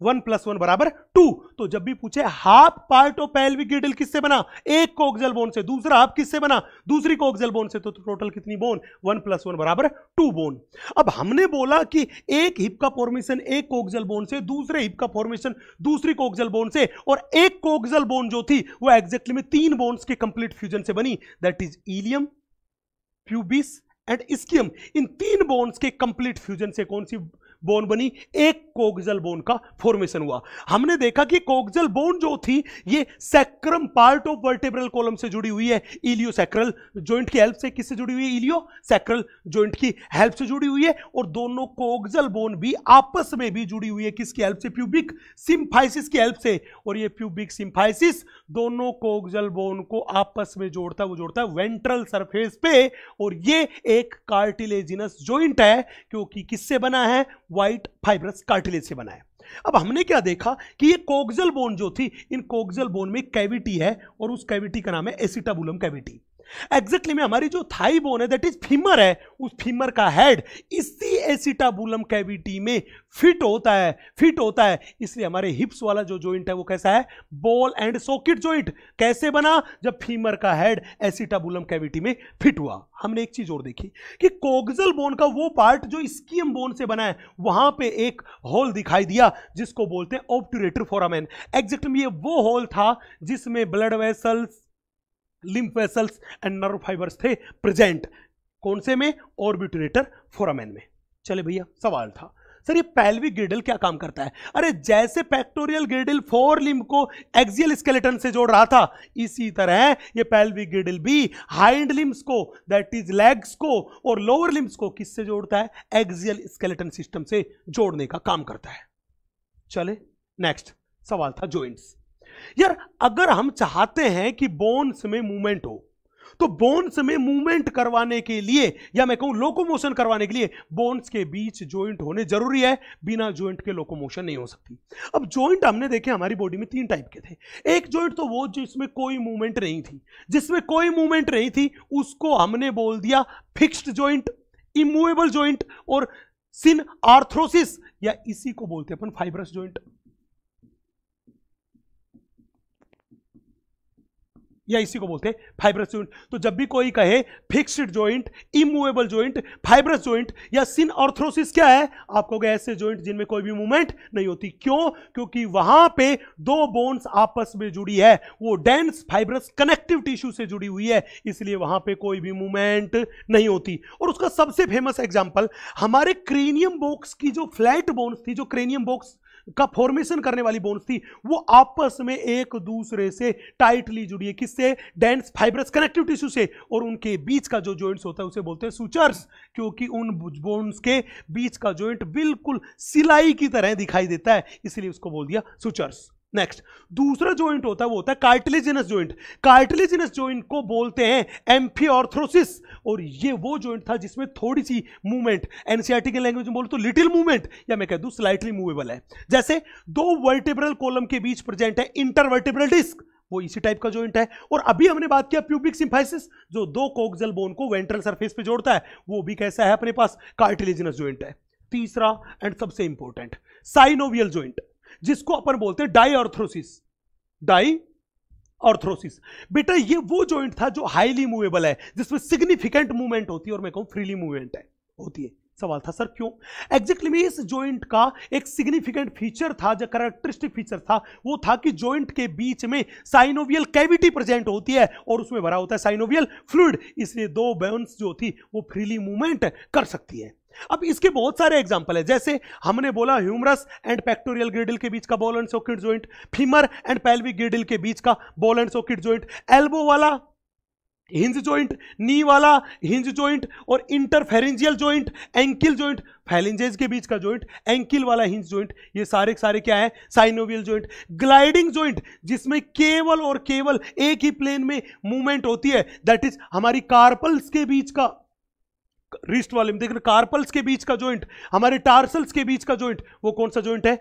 वन प्लस वन बराबर टू तो जब भी पूछे half part of pelvic girdle किससे बना एक कोकजल बोन से दूसरा हाफ किससे बना दूसरी कोकजल बोन से तो टोटल तो कितनी बोन वन प्लस वन बराबर टू बोन अब हमने बोला कि एक हिप का फॉर्मेशन एक कोकजल बोन से दूसरे हिप का फॉर्मेशन दूसरी कोकजल बोन से और एक कोकजल बोन जो थी वो एग्जैक्टली में तीन बोन्स के कंप्लीट फ्यूजन से बनी that is ilium pubis and ischium इन तीन बोन्स के कंप्लीट फ्यूजन से कौन सी बोन बनी एक कोगजल बोन का फॉर्मेशन हुआ हमने देखा कि कोगजल बोन जो थी ये sacrum part of vertebral column से जुड़ी हुई है इलियो सैक्रल ज्वाइंट की हेल्प से किससे जुड़ी हुई है इलियो सैक्रल ज्वाइंट की हेल्प से जुड़ी हुई है और दोनों कोगजल बोन भी आपस में भी जुड़ी हुई है किसकी हेल्प से प्यूबिक सिंफाइसिस की हेल्प से और ये प्यूबिक सिंफाइसिस दोनों कोगजल बोन को आपस में जोड़ता है वो जोड़ता है वेंट्रल सरफेस पे और ये एक कार्टिलेजिनस ज्वाइंट है क्योंकि किससे बना है वाइट फाइब्रस कार्टिलेज से बना है अब हमने क्या देखा कि ये कोगजल बोन जो थी इन कोगजल बोन में कैविटी है और उस कैविटी का नाम है एसिटाबुलम कैविटी एग्जैक्टली में हमारी जो थाई बोन है दैट इज फीमर है उस फीमर का हेड इसी एसिटाबुलम कैविटी में फिट होता है फिट होता है इसलिए हमारे हिप्स वाला जो जॉइंट है वो कैसा है बॉल एंड सॉकेट जॉइंट कैसे बना जब फीमर का हेड एसिटाबुलम कैविटी में फिट हुआ हमने एक चीज और देखी कि कोगजल बोन का वो पार्ट जो स्कीम बोन से बना है वहां पे एक होल दिखाई दिया जिसको बोलते हैं ऑप्टूरेटर फोरामेन एग्जैक्टली ये वो होल था जिसमें blood vessels lymph vessels and nerve fibres थे प्रेजेंट कौन से में ऑर्बिटरेटर फोरामेन में चले भैया सवाल था सर ये पैल्विक ग्रिडल क्या काम करता है अरे जैसे पैक्टोरियल ग्रिडल फोर लिम को एक्सियल स्केलेटन से जोड़ रहा था इसी तरह ये पैल्विक ग्रिडल भी हाइंड लिम्स को दैट इज लेग्स को और लोअर लिम्स को किससे जोड़ता है एक्सियल स्केलेटन सिस्टम से जोड़ने का काम करता है चले नेक्स्ट सवाल था ज्वाइंट्स यार अगर हम चाहते हैं कि बोन्स में मूवमेंट हो तो बोन्स में मूवमेंट करवाने के लिए या मैं कहूं लोकोमोशन करवाने के लिए बोन्स के बीच ज्वाइंट होने जरूरी है बिना ज्वाइंट के लोकोमोशन नहीं हो सकती अब ज्वाइंट हमने देखे हमारी बॉडी में तीन टाइप के थे एक ज्वाइंट तो वो जिसमें कोई मूवमेंट नहीं थी जिसमें कोई मूवमेंट नहीं थी उसको हमने बोल दिया फिक्स्ड ज्वाइंट इमूवेबल ज्वाइंट और सिन आर्थ्रोसिस या इसी को बोलते अपन फाइब्रस ज्वाइंट या इसी को बोलते हैं फाइब्रस ज्वाइंट तो जब भी कोई कहे fixed joint immovable joint fibrous joint या सिन ऑर्थ्रोसिस क्या है आप कहोगे ऐसे ज्वाइंट जिनमें कोई भी मूवमेंट नहीं होती क्यों क्योंकि वहां पे दो बोन्स आपस में जुड़ी है वो डेंस फाइब्रस कनेक्टिव टिश्यू से जुड़ी हुई है इसलिए वहां पर कोई भी मूवमेंट नहीं होती और उसका सबसे फेमस एग्जाम्पल हमारे क्रेनियम बॉक्स की जो फ्लैट बोन्स थी जो क्रेनियम बॉक्स का फॉर्मेशन करने वाली बोन्स थी वो आपस में एक दूसरे से टाइटली जुड़ी है किससे डेंस फाइब्रस कनेक्टिव टिश्यू से और उनके बीच का जो जॉइंट्स होता है उसे बोलते हैं सूचर्स क्योंकि उन बोन्स के बीच का जॉइंट बिल्कुल सिलाई की तरह दिखाई देता है इसलिए उसको बोल दिया सूचर्स नेक्स्ट दूसरा जॉइंट होता है वो होता है कार्टिलेजिनस जॉइंट कार्टिलेजिनस जॉइंट को बोलते हैं एम्फीऑर्थ्रोसिस और ये वो जॉइंट था जिसमें थोड़ी सी मूवमेंट एनसीआरटी के लैंग्वेज में बोलो तो लिटिल मूवमेंट या मैं कह दूं स्लाइटली मूवेबल है जैसे दो वर्टिब्रल कॉलम के बीच प्रेजेंट है इंटरवर्टेब्रल डिस्क वो इसी टाइप का जॉइंट है और अभी हमने बात किया प्यूबिक सिंफाइसिस जो दो कोक्जल बोन को वेंट्रल सरफेस पे जोड़ता है वो भी कैसा है अपने पास कार्टिलेजिनस ज्वाइंट है तीसरा एंड सबसे इंपॉर्टेंट साइनोवियल ज्वाइंट जिसको अपन बोलते हैं डाई ऑर्थ्रोसिस डाई ऑर्थ्रोसिस बेटा ये वो जॉइंट था जो हाईली मूवेबल है जिसमें सिग्निफिकेंट मूवमेंट होती है और मैं कहूं फ्रीली मूवमेंट है होती है सवाल था सर क्यों एग्जैक्टली में इस जॉइंट का एक सिग्निफिकेंट फीचर था जो करेक्टरिस्टिक फीचर था वो था कि जॉइंट के बीच में साइनोवियल कैविटी प्रेजेंट होती है और उसमें भरा होता है साइनोवियल फ्लूड इसलिए दो बोन्स जो थी वो फ्रीली मूवमेंट कर सकती है अब इसके बहुत सारे एग्जाम्पल है जैसे हमने बोला ह्यूमरस एंड पैक्टोरियल ग्रिडिल के बीच का ball and socket joint femur and pelvic girdle के बीच का ball and socket joint elbow वाला हिंज जॉइंट नी वाला हिंज जॉइंट और interphalangeal joint ankle joint phalanges के बीच का जॉइंट एंकिल वाला हिंज जॉइंट ये सारे सारे क्या है साइनोवियल जॉइंट ग्लाइडिंग जॉइंट जिसमें केवल और केवल एक ही प्लेन में मूवमेंट होती है दैट इज हमारी कार्पल्स के बीच का रिस्ट वॉल्यूम देख रहे कार्पल्स के बीच का जॉइंट हमारे टार्सल्स के बीच का जॉइंट वो कौन सा जॉइंट है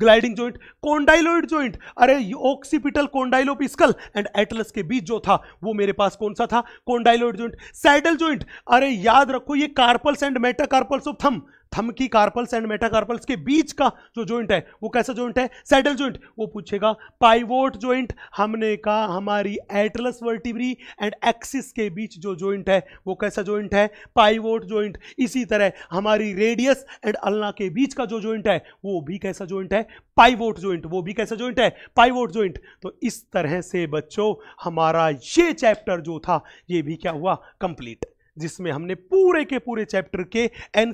ग्लाइडिंग जॉइंट कोंडाइलोइड जॉइंट अरे ऑक्सीपिटल कोंडाइलोपिस्कल एंड एटलस के बीच जो था वो मेरे पास कौन सा था कोंडाइलोइड जॉइंट सैडल जॉइंट अरे याद रखो ये carpals and metacarpals of thumb थमकी carpals and metacarpals के बीच का जो जॉइंट है वो कैसा जॉइंट है सैडल जॉइंट वो पूछेगा पाइवोट जॉइंट हमने कहा हमारी एटलस वर्टिब्री एंड एक्सिस के बीच जो जॉइंट है वो कैसा जॉइंट है पाइवोट जॉइंट इसी तरह हमारी रेडियस एंड अल्ना के बीच का जो जॉइंट है वो भी कैसा जॉइंट है पाइवोट जॉइंट वो भी कैसा जॉइंट है पाइवोट जॉइंट तो इस तरह से बच्चों हमारा ये चैप्टर जो था ये भी क्या हुआ कंप्लीट जिसमें हमने पूरे के पूरे चैप्टर के एन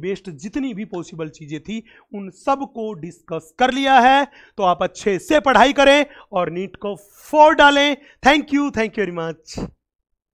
बेस्ड जितनी भी पॉसिबल चीज़ें थी उन सब को डिस्कस कर लिया है तो आप अच्छे से पढ़ाई करें और नीट को फोर डालें thank you thank you very much